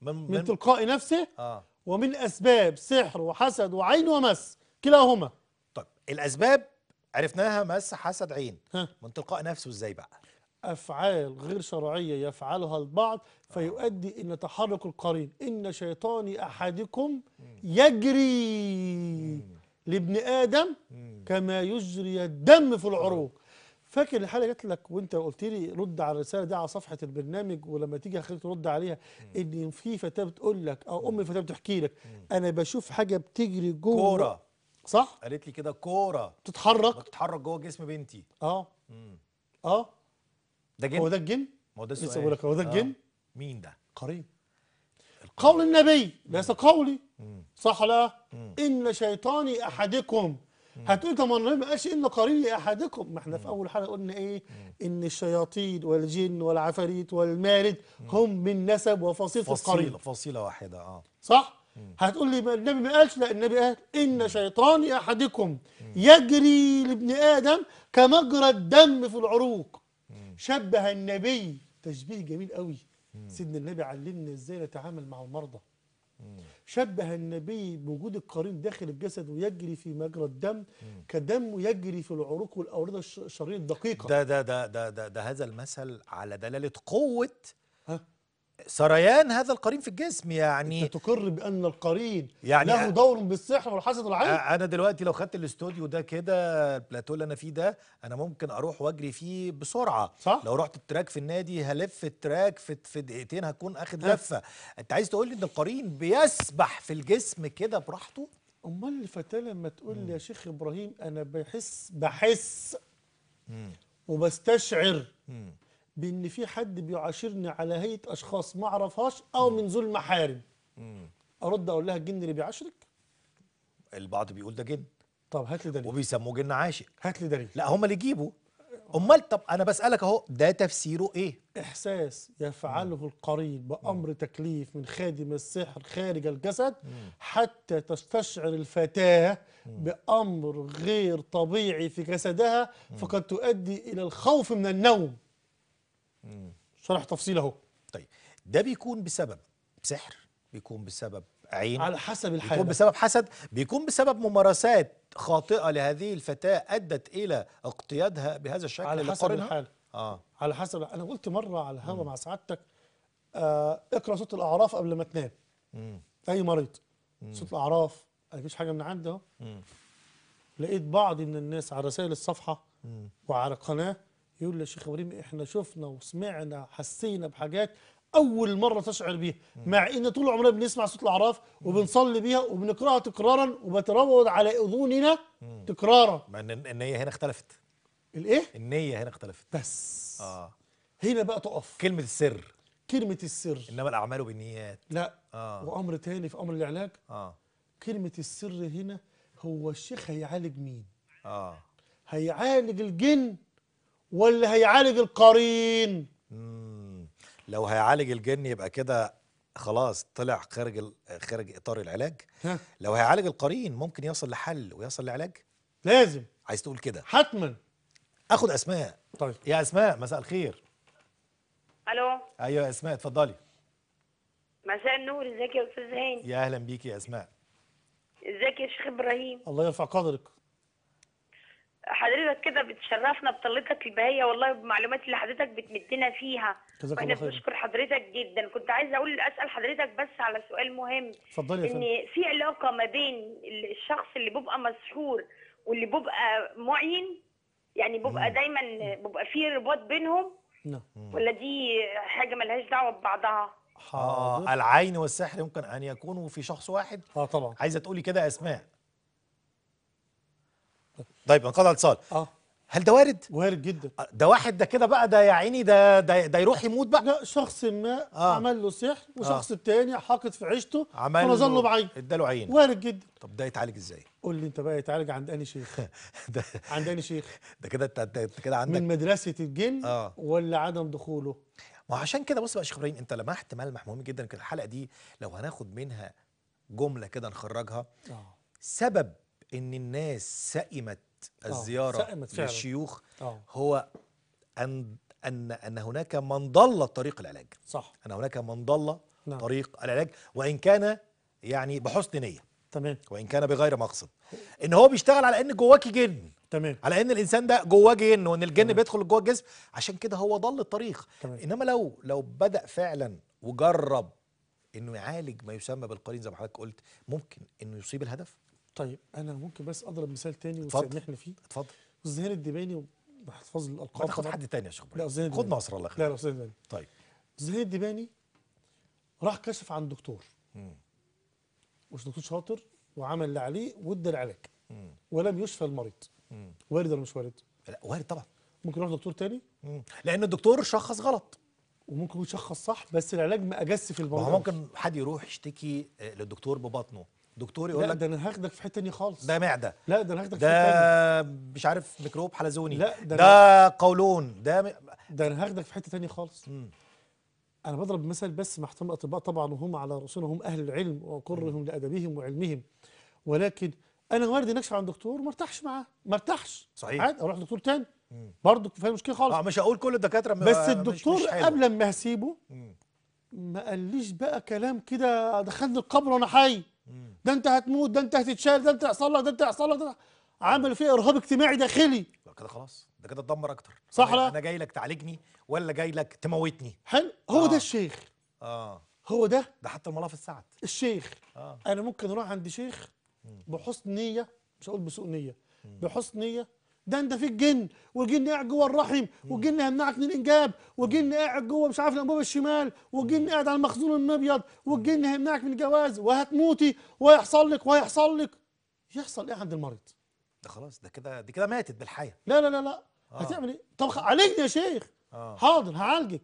Speaker 1: من, من, من تلقاء نفسه آه. ومن أسباب سحر وحسد وعين ومس كلاهما طب الأسباب عرفناها مس حسد عين من تلقاء نفسه ازاي بقى
Speaker 2: أفعال غير شرعية يفعلها البعض فيؤدي إن تحرك القرين إن شيطان أحدكم يجري لابن آدم كما يجري الدم في العروق فاكر الحاله جات لك وانت قلت لي رد على الرساله دي على صفحه البرنامج ولما تيجي خليك ترد عليها ان في فتاه بتقول لك او ام فتاه بتحكي لك انا بشوف حاجه بتجري جوه كوره
Speaker 1: صح قالت لي كده كوره بتتحرك بتتحرك جوه جسم بنتي اه مم. اه ده جن هو ده الجن ما هو ده السؤال بقول لك هو ده الجن آه. مين ده قريب قول النبي
Speaker 2: ليس قولي صح لا ان شيطاني احدكم هتقول طب ما ما قالش ان قرية احدكم ما احنا في اول حلقه قلنا ايه ان الشياطين والجن والعفاريت والمارد هم من نسب وفصيل في القرين
Speaker 1: فصيله واحده اه
Speaker 2: صح هتقول لي النبي ما قالش لا النبي قال ان شيطان احدكم يجري لابن ادم كمجرى الدم في العروق شبه النبي تشبيه جميل قوي سيدنا النبي علمنا ازاي نتعامل مع المرضى شبه النبي بوجود القرين داخل الجسد ويجري في مجرى الدم
Speaker 1: كدم يجري في العروق والأوردة الشرايين الدقيقة ده ده ده ده ده, ده هذا المثل على دلالة قوة سريان هذا القرين في الجسم يعني انت تقر بان القرين يعني له دور بالسحر والحسد والعين انا دلوقتي لو خدت الاستوديو ده كده البلاتو اللي انا فيه ده انا ممكن اروح واجري فيه بسرعه صح لو رحت التراك في النادي هلف التراك في في دقيقتين هكون اخد لفه انت عايز تقول لي ان القرين بيسبح في الجسم كده براحته امال الفتاه لما تقول لي يا شيخ ابراهيم
Speaker 2: انا بحس بحس مم. وبستشعر مم. بان في حد بيعاشرني على هيئه اشخاص ما اعرفهاش او من ذو المحارم
Speaker 1: ارد اقول لها الجن اللي بيعاشرك البعض بيقول ده جن طب هات لي دليل وبيسموه جن عاشق هات لي دليل لا هم اللي يجيبوا امال طب انا بسالك اهو ده تفسيره ايه احساس يفعله مم. القرين بامر مم. تكليف من خادم السحر
Speaker 2: خارج الجسد مم. حتى تستشعر الفتاه مم. بامر غير طبيعي في جسدها مم. فقد تؤدي الى الخوف من النوم
Speaker 1: شرح تفصيل اهو طيب ده بيكون بسبب سحر بيكون بسبب عين على حسب الحاله بيكون بسبب حسد بيكون بسبب ممارسات خاطئه لهذه الفتاه ادت الى اقتيادها بهذا الشكل على حسب الحاله اه على حسب انا
Speaker 2: قلت مره على الهوا مع سعادتك آه اقرا صوت الاعراف قبل ما تنام اي مريض مم. صوت الاعراف ما فيش حاجه من عندي اهو لقيت بعض من الناس على رسائل الصفحه مم. وعلى القناه يقول لي يا شيخ ابراهيم احنا شفنا وسمعنا حسينا بحاجات اول مره تشعر بيها مع ان طول عمرنا بنسمع صوت الاعراف وبنصلي بيها وبنقراها تكرارا وبتروض على اذوننا تكرارا
Speaker 1: مع ان النيه هنا اختلفت الايه النيه هنا اختلفت بس اه هنا بقى تقف كلمه السر كلمه السر انما الاعمال بالنيات لا آه. وامر
Speaker 2: تاني في امر العلاج آه. كلمه السر هنا هو الشيخ هيعالج مين اه هيعالج الجن واللي هيعالج القرين
Speaker 1: لو هيعالج الجن يبقى كده خلاص طلع خارج خارج اطار العلاج ها. لو هيعالج القرين ممكن يصل لحل ويصل لعلاج لازم عايز تقول كده حتما اخد اسماء طيب يا اسماء مساء الخير الو ايوه يا اسماء اتفضلي
Speaker 4: مساء النور ازيك يا استاذ هاني يا
Speaker 1: اهلا بيك يا اسماء
Speaker 4: ازيك يا شيخ ابراهيم
Speaker 1: الله يرفع قدرك
Speaker 4: حضرتك كده بتشرفنا بطلتك البهيه والله بمعلومات اللي حضرتك بتمدنا فيها جزاك الله بنشكر حضرتك جدا كنت عايزه اقول اسال حضرتك بس على سؤال مهم اتفضلي ان في علاقه ما بين الشخص اللي بيبقى مسحور واللي بيبقى معين يعني بيبقى دايما بيبقى في رباط بينهم
Speaker 3: نعم
Speaker 1: ولا
Speaker 4: دي حاجه ملهاش دعوه ببعضها
Speaker 1: آه العين والسحر يمكن ان يكونوا في شخص واحد اه طبعا عايزه تقولي كده اسماء طيب انقطع الاتصال اه هل ده وارد؟ وارد جدا آه، ده واحد ده كده بقى ده يا عيني ده ده, ده يروح
Speaker 2: يموت بقى لا شخص ما آه. عمل له سحر وشخص آه. حاقد في عيشته عمل له بعين
Speaker 1: اداله عين وارد جدا طب ده يتعالج ازاي؟
Speaker 2: قول لي انت بقى يتعالج عند اني شيخ؟
Speaker 1: ده عند اني شيخ؟ ده كده انت كده عندك من مدرسه الجن آه. ولا عدم دخوله؟ ما عشان كده بص بقى يا شيخ ابراهيم انت لمحت ملمح مهم جدا كده الحلقه دي لو هناخد منها جمله كده نخرجها آه. سبب ان الناس سئمت آه، الزياره للشيوخ آه. هو ان ان ان هناك من ضل طريق العلاج صح ان هناك ضل نعم. طريق العلاج وان كان يعني بحسن نيه تمام وان كان بغير مقصد ان هو بيشتغل على ان جواكي جن تمام على ان الانسان ده جواه جن وان الجن تمام. بيدخل جوه الجسم عشان كده هو ضل الطريق تمام. انما لو لو بدا فعلا وجرب انه يعالج ما يسمى بالقرين زي ما حضرتك قلت ممكن انه يصيب الهدف طيب انا ممكن بس اضرب مثال تاني وتسامحني فيه اتفضل الذهان الديباني محفظ الالقاب تاخد حد تاني يا شيخ لا الذهان خد نصر الله يخليك
Speaker 2: لا الذهان الدباني طيب الذهان الديباني راح كشف عن دكتور امم دكتور شاطر وعمل اللي عليه وادى العلاج ولم يشفى المريض مم. وارد ولا مش وارد؟ لا وارد طبعا ممكن يروح دكتور تاني مم. لان الدكتور شخص غلط وممكن يشخص صح بس العلاج ما اجس في المرض ممكن حد يروح يشتكي
Speaker 1: آه، للدكتور ببطنه دكتور يقول لك ده انا هاخدك في حته ثانيه خالص ده معده لا ده انا هاخدك في حته ده مش عارف ميكروب حلزوني لا ده, ده قولون ده م... ده انا هاخدك في حته ثانيه
Speaker 2: خالص مم. انا بضرب مثال بس مع احترام الاطباء طبعا وهم على رؤوسنا هم اهل العلم واقرهم لادبهم وعلمهم ولكن انا وارد انكشف عن دكتور ما ارتاحش معاه ما ارتاحش صحيح عادي اروح دكتور ثاني برضه كفايه مشكله خالص اه مش هقول كل الدكاتره بس الدكتور مش مش قبل ما هسيبه مم. ما قاليش بقى كلام كده دخلني القبر وانا حي ده انت هتموت ده انت هتتشال ده انت هيحصل لك ده انت هيحصل لك ده عملوا فيه ارهاب
Speaker 1: اجتماعي داخلي كده خلاص ده كده اتدمر اكتر صح لا انا جاي لك تعالجني ولا جاي لك تموتني حلو هو آه. ده الشيخ اه هو ده ده حتى الملاف السعد الشيخ آه.
Speaker 2: انا ممكن اروح عند شيخ بحسن نيه مش هقول بسوء نيه بحسن نيه ده انت فيك جن والجن قاعد جوه الرحم والجن هيمنعك من الانجاب والجن قاعد جوه مش عارف الانبوب الشمال والجن قاعد على المخزون المبيض والجن هيمنعك من الجواز وهتموتي وهيحصل لك وهيحصل لك يحصل ايه عند المريض؟ ده خلاص ده كده دي كده ماتت بالحياه لا لا لا لا آه. هتعمل ايه؟ طب عالجني يا شيخ آه. حاضر هعالجك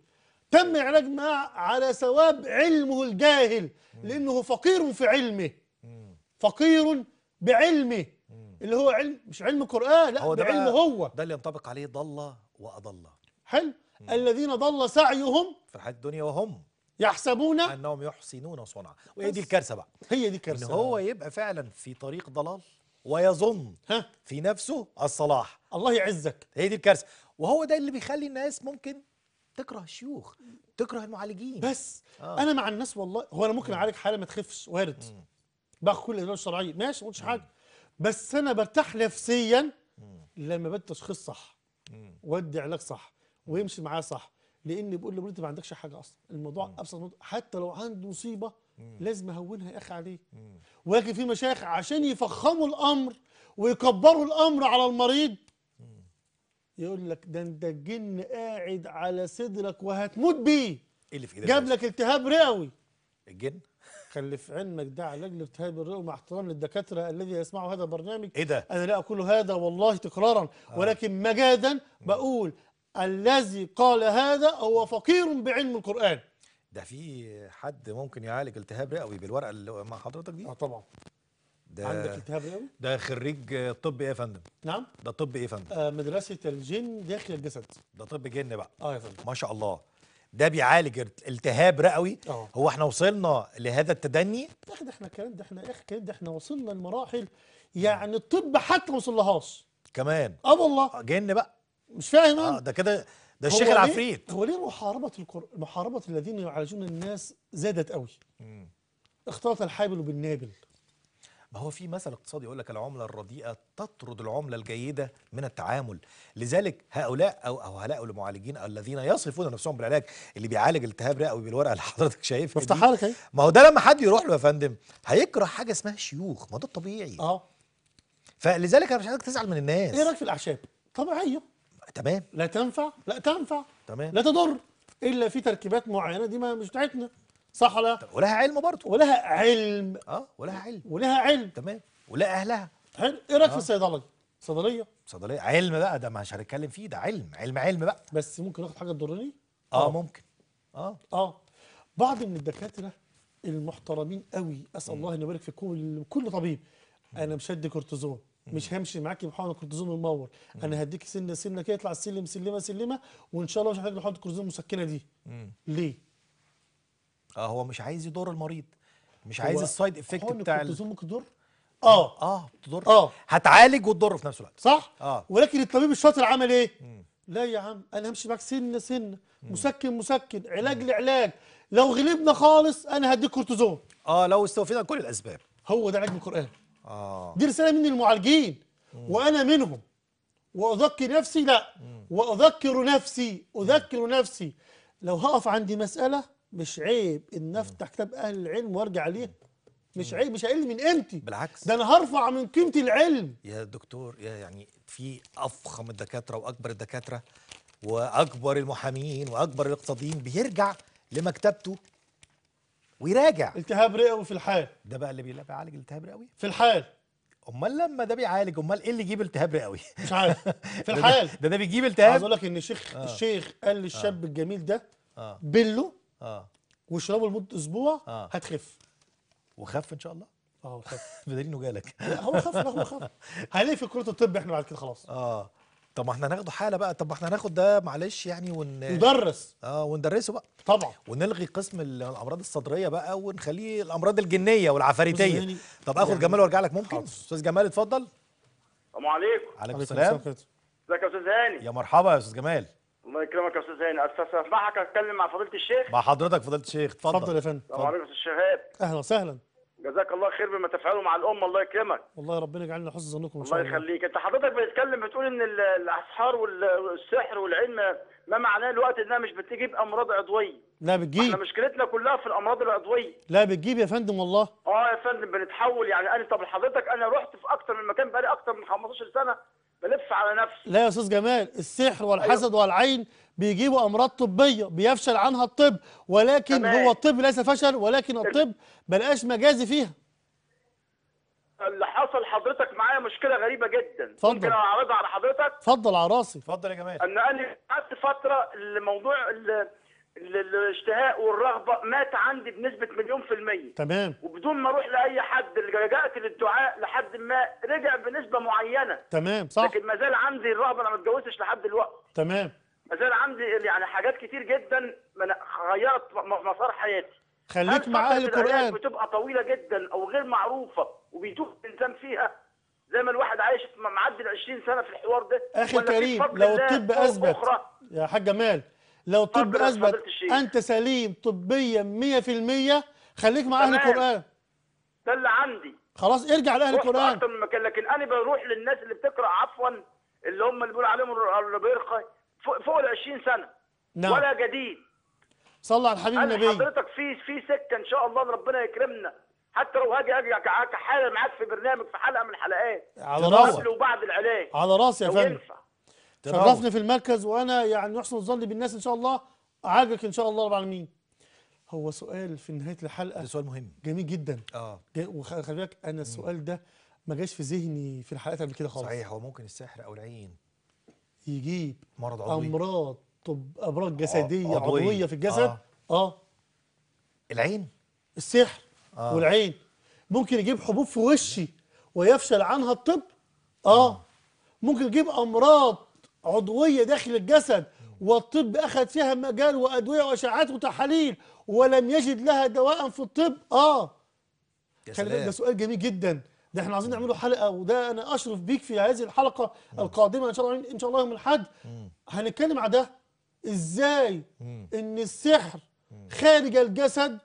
Speaker 2: تم علاج ما على ثواب علمه الجاهل لانه فقير في علمه فقير بعلمه اللي هو علم مش علم قرآن لا هو ده علم هو
Speaker 1: ده اللي ينطبق عليه ضل وأضل حلو الذين ضل سعيهم في الحياة الدنيا وهم يحسبون أنهم يحسنون صنعا وهي دي الكارثة بقى هي دي الكارثة إن هو يبقى فعلا في طريق ضلال ويظن ها؟ في نفسه الصلاح الله يعزك هي دي الكارثة وهو ده اللي بيخلي الناس ممكن تكره الشيوخ تكره المعالجين بس آه. انا مع الناس والله هو انا ممكن اعالج حاله ما تخفش
Speaker 2: وارد باخد كل الادوات الشرعيه ماشي ما قلتش حاجه بس انا برتاح نفسيا لما بدي تشخيص صح وادي علاج صح ويمشي معاه صح لان بقول له انت ما عندكش حاجه اصلا الموضوع ابسط موضوع حتى لو عنده مصيبه لازم اهونها يا اخي عليه ولكن في مشايخ عشان يفخموا الامر ويكبروا الامر على المريض يقول لك ده انت الجن قاعد على صدرك وهتموت بيه ايه اللي في ايدك جاب لك التهاب رئوي الجن خلف في علمك ده علاج لالتهاب الرئوي مع احترام للدكاتره الذي يسمعوا هذا البرنامج ايه ده؟ انا لا اقول هذا والله تكرارا آه. ولكن مجادا بقول الذي قال هذا هو
Speaker 1: فقير بعلم القران ده في حد ممكن يعالج التهاب رئوي بالورقه اللي مع حضرتك دي؟ اه طبعا
Speaker 3: ده عندك التهاب رئوي؟
Speaker 1: ده خريج طب ايه يا فندم؟ نعم ده طب ايه يا فندم؟ آه مدرسه الجن داخل الجسد ده طب جن بقى اه يا فندم ما شاء الله ده بيعالج التهاب رئوي أوه. هو احنا وصلنا لهذا التدني
Speaker 2: احنا احنا الكلام ده احنا اخ الكلام ده احنا وصلنا لمراحل يعني الطب حتى ما وصلهاش كمان اه والله آه، جن بقى مش فاهم اه ده كده ده الشيخ العفريت هو ليه محاربه الكر... محاربه الذين يعالجون الناس زادت قوي اختلط الحابل بالنابل
Speaker 1: ما هو في مثل اقتصادي يقول لك العملة الرديئة تطرد العملة الجيدة من التعامل لذلك هؤلاء أو أو هؤلاء المعالجين الذين يصفون نفسهم بالعلاج اللي بيعالج التهاب رئوي بالورقة اللي حضرتك شايفها مفتاح لك ما هو ده لما حد يروح له يا فندم هيكره حاجة اسمها شيوخ ما ده الطبيعي اه فلذلك انا مش عايزك تزعل من الناس ايه رايك في الاعشاب طبيعيه تمام لا تنفع لا تنفع تمام لا تضر
Speaker 2: الا في تركيبات معينه دي ما مش بتاعتنا صح ولا ولها علم برضه ولها علم
Speaker 1: اه ولها علم ولها علم تمام ولها اهلها حلو ايه رايك آه. في الصيدليه صيدليه صيدليه علم بقى ده مش هنتكلم فيه ده علم علم علم بقى بس ممكن ناخد حاجه تضرني آه, أوه. ممكن اه اه بعض من الدكاتره المحترمين قوي
Speaker 2: اسال الله ان يبارك في كل كل طبيب انا مش هدي كورتيزون مش همشي معاكي بحقن الكورتيزون المنور انا هديكي سنه سنه كده يطلع السلم سلمه سلمه وان شاء الله مش هحتاج لحقن الكورتيزون المسكنه
Speaker 1: دي مم. ليه اه هو مش عايز يضر المريض
Speaker 3: مش عايز السايد
Speaker 1: افكت بتاع الكورتيزون ممكن تضر اه اه بتضر اه هتعالج وتضر في نفس الوقت صح اه
Speaker 2: ولكن الطبيب الشاطر عمل ايه مم. لا يا عم انا همشي معاك سنه سنه مسكن مسكن علاج لعلاج لو غلبنا خالص انا هديك كورتيزون اه لو استوفينا كل الاسباب هو ده علاج القران اه دي رساله من المعالجين مم. وانا منهم واذكر نفسي لا مم. واذكر نفسي اذكر نفسي لو هقف عندي مساله مش عيب ان افتح كتاب اهل العلم وارجع ليه مش عيب مش هيقل من قيمتي بالعكس ده انا هرفع من قيمه العلم
Speaker 1: يا دكتور يا يعني في افخم الدكاتره واكبر الدكاتره واكبر المحامين واكبر الاقتصاديين بيرجع لمكتبته ويراجع التهاب رئوي في الحال ده بقى اللي بيعالج التهاب رئوي في الحال امال لما ده بيعالج امال ايه اللي يجيب التهاب رئوي مش عارف في الحال ده ده, ده بيجيب التهاب عايز اقول لك ان الشيخ آه. الشيخ قال للشاب آه. الجميل ده
Speaker 2: آه. بله اه واشربه لمده اسبوع آه. هتخف وخف
Speaker 1: ان شاء الله اه خف بدليل جالك هو خف هو خف هنلاقي في كره الطب احنا بعد كده خلاص اه طب ما احنا هناخده حاله بقى طب ما احنا هناخد ده معلش يعني ون ندرس اه وندرسه بقى طبعا ونلغي قسم الامراض الصدريه بقى ونخليه الامراض الجنيه والعفاريتيه طب اخد يعني جمال وارجع لك ممكن استاذ جمال اتفضل
Speaker 4: السلام عليكم وعليكم السلام
Speaker 1: ازيك
Speaker 4: يا استاذ هاني
Speaker 1: يا مرحبا يا استاذ جمال
Speaker 4: الله يكرمك يا استاذ هاني استاذ اسمحك اتكلم مع فضيله الشيخ
Speaker 1: مع حضرتك فضيله الشيخ اتفضل اتفضل يا فندم السلام عليكم استاذ شهاب اهلا وسهلا
Speaker 4: جزاك الله خير بما تفعله مع الامه الله يكرمك والله ربنا يجعلنا حسن ظنكم ان شاء الله الله يخليك انت حضرتك بتتكلم بتقول ان الاسحار والسحر والعلم ما معناه الوقت انها مش بتجيب امراض عضويه لا بتجيب احنا مشكلتنا كلها في الامراض العضويه
Speaker 2: لا بتجيب يا فندم والله
Speaker 4: اه يا فندم بنتحول يعني انا طب حضرتك انا رحت في اكتر من مكان بقالي اكتر من 15 سنه بلف
Speaker 2: على نفسي لا يا استاذ جمال السحر أيوه. والحسد أيوه. والعين بيجيبوا امراض طبيه بيفشل عنها الطب ولكن تمام. هو الطب ليس فشل ولكن الطب بلاش مجازي فيها
Speaker 4: اللي حصل حضرتك معايا مشكله غريبه جدا فضل. ممكن اعرضها على حضرتك
Speaker 2: اتفضل على راسي اتفضل يا جمال ان انا
Speaker 4: قعدت فتره الموضوع الاشتهاء والرغبه مات عندي بنسبه مليون في الميه تمام بدون ما اروح لاي حد لجأت للدعاء لحد ما رجع بنسبه معينه تمام صح لكن ما زال عندي الرغبه انا ما اتجوزتش لحد دلوقتي تمام ما زال عندي يعني حاجات كتير جدا غيرت مسار حياتي
Speaker 2: خليك
Speaker 3: مع اهل القران
Speaker 4: بتبقى طويله جدا او غير معروفه وبيتوه الانسان فيها زي ما الواحد عايش معدي ال 20 سنه في الحوار ده اخي الكريم لو الطب اثبت
Speaker 2: يا حاج جمال لو الطب اثبت انت سليم طبيا 100% خليك مع اهل القران
Speaker 4: ده اللي عندي خلاص ارجع لاهل القران اكتر من مكان لكن انا بروح للناس اللي بتقرا عفوا اللي هم اللي بيقول عليهم الربيرقه فوق, فوق ال 20 سنه نعم. ولا جديد
Speaker 2: صلى على الحبيب النبي حضرتك
Speaker 4: في في سكه ان شاء الله ربنا يكرمنا حتى لو هاجي اجي كحاله معاك في برنامج في حلقه من الحلقات على راسي قبل وبعد العلاج على
Speaker 2: راسي يا فندم شرفني في المركز وانا يعني يحسن ظني بالناس ان شاء الله اعاجك ان شاء الله رب العالمين هو سؤال في نهايه الحلقه ده سؤال مهم جميل جدا اه وخلي بالك انا السؤال ده ما جاش في ذهني في الحلقات قبل كده خالص صحيح
Speaker 1: هو ممكن السحر او العين
Speaker 2: يجيب مرض عضوي امراض طب امراض آه، جسديه عضوية. عضويه في الجسد اه, آه.
Speaker 1: العين السحر آه. والعين
Speaker 2: ممكن يجيب حبوب في وشي ويفشل عنها الطب آه. اه ممكن يجيب امراض عضويه داخل الجسد والطب اخذ فيها مجال وادويه واشعاعات وتحاليل ولم يجد لها دواء في الطب اه ده سؤال جميل جدا ده احنا عايزين نعمله حلقه وده انا اشرف بيك في هذه الحلقه مم. القادمه ان شاء الله ان شاء الله يوم الاحد هنتكلم على ده ازاي مم. ان السحر مم. خارج الجسد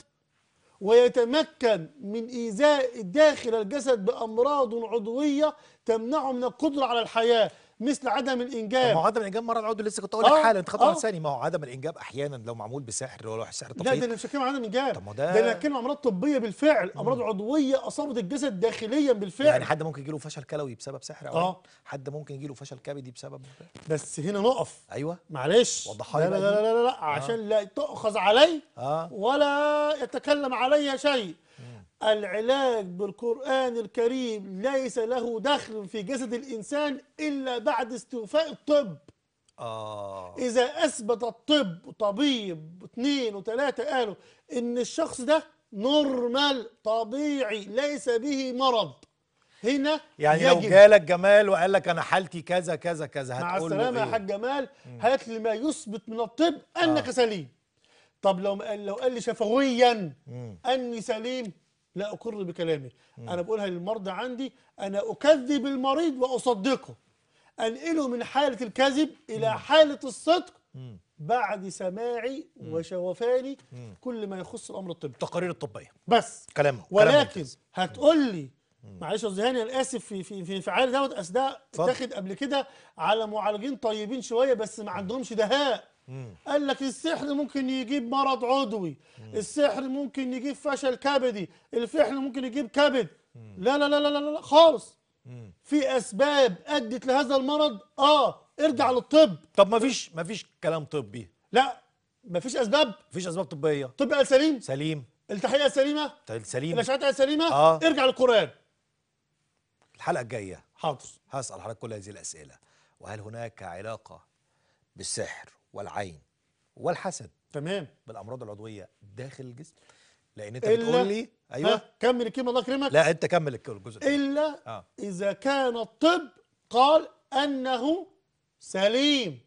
Speaker 2: ويتمكن من ايذاء داخل الجسد بامراض عضويه تمنعه من القدره على الحياه مثل عدم الانجاب ما هو عدم الانجاب مره العود لسه كنت اقول لك آه، حالا انت خطوه آه. ثاني
Speaker 1: ما هو عدم الانجاب احيانا لو معمول بسحر ولا سحر طبيعي لا ده انا
Speaker 2: مش بتكلم عن عدم انجاب طب ما ده, ده انا بتكلم عن امراض طبيه بالفعل امراض عضويه
Speaker 1: اصابت الجسد داخليا بالفعل يعني حد ممكن يجي له فشل كلوي بسبب سحر او آه إيه؟ حد ممكن يجي له فشل كبدي بسبب بس هنا نقف ايوه
Speaker 2: معلش وضحها لا, لا لا لا لا لا آه. عشان لا تؤخذ علي آه ولا يتكلم علي شيء العلاج بالقرآن الكريم ليس له دخل في جسد الإنسان إلا بعد استوفاء الطب
Speaker 1: آه.
Speaker 2: إذا أثبت الطب طبيب اثنين وثلاثة قالوا إن الشخص ده نورمال طبيعي ليس به مرض هنا يعني يجب. لو جالك
Speaker 1: جمال وقال لك انا حالتي كذا كذا كذا هتقول مع السلامه يا إيه؟ حاج
Speaker 2: جمال هات لي ما يثبت من الطب انك آه. سليم طب لو قال لو قال لي شفويا اني سليم لا أقر بكلامي مم. أنا بقولها للمرضى عندي أنا أكذب المريض وأصدقه أنقله من حالة الكذب إلى مم. حالة الصدق مم. بعد سماعي وشوفاني كل ما يخص الأمر الطبي التقارير الطبية بس
Speaker 1: كلامه ولكن
Speaker 2: هتقول لي معلش يا هاني انا اسف في في في انفعالي دوت اسداء اتاخد قبل كده على معالجين طيبين شويه بس ما عندهمش دهاء قال لك السحر ممكن يجيب مرض عضوي السحر ممكن يجيب فشل كبدي الفحل ممكن يجيب كبد لا لا لا لا لا, لا خالص في اسباب ادت لهذا المرض اه ارجع للطب طب ما فيش ما فيش كلام طبي لا ما فيش
Speaker 1: اسباب ما فيش اسباب طبيه طب قال سليم سليم التحيه سليمه طيب، سليم الاشعه سليمه آه. ارجع للقران الحلقه الجايه حاضر هسال حضرتك كل هذه الاسئله وهل هناك علاقه بالسحر والعين والحسد تمام بالامراض العضويه داخل الجسم لان انت بتقول لي ايوه كمل الكلمه
Speaker 2: الله يكرمك لا انت
Speaker 1: كمل الجزء ده الا آه.
Speaker 2: اذا كان الطب قال انه سليم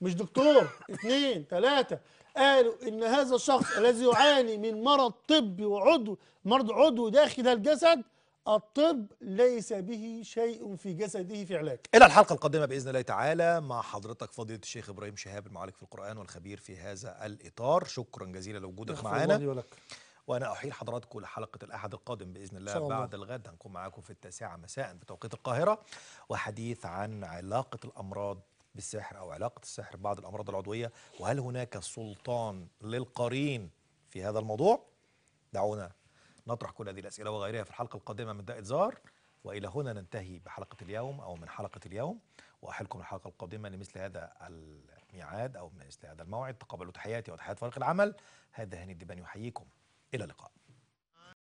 Speaker 2: مش دكتور اثنين ثلاثه قالوا ان هذا الشخص الذي يعاني من مرض طبي وعضو مرض عضو داخل الجسد الطب ليس به شيء في جسده في علاج
Speaker 1: إلى الحلقة القادمة بإذن الله تعالى مع حضرتك فضيلة الشيخ إبراهيم شهاب المعالج في القرآن والخبير في هذا الإطار شكرا جزيلا لوجودك معانا وأنا أحيل حضراتكم لحلقة الأحد القادم بإذن الله, الله. بعد الغد هنكون معاكم في التاسعة مساء بتوقيت القاهرة وحديث عن علاقة الأمراض بالسحر أو علاقة السحر ببعض الأمراض العضوية وهل هناك سلطان للقرين في هذا الموضوع دعونا نطرح كل هذه الأسئلة وغيرها في الحلقة القادمة من دائت زار وإلى هنا ننتهي بحلقة اليوم أو من حلقة اليوم وأحلكم الحلقة القادمة لمثل هذا الميعاد أو مثل هذا الموعد تقبلوا تحياتي وتحيات فريق العمل هذا هاني الدبان يحييكم إلى اللقاء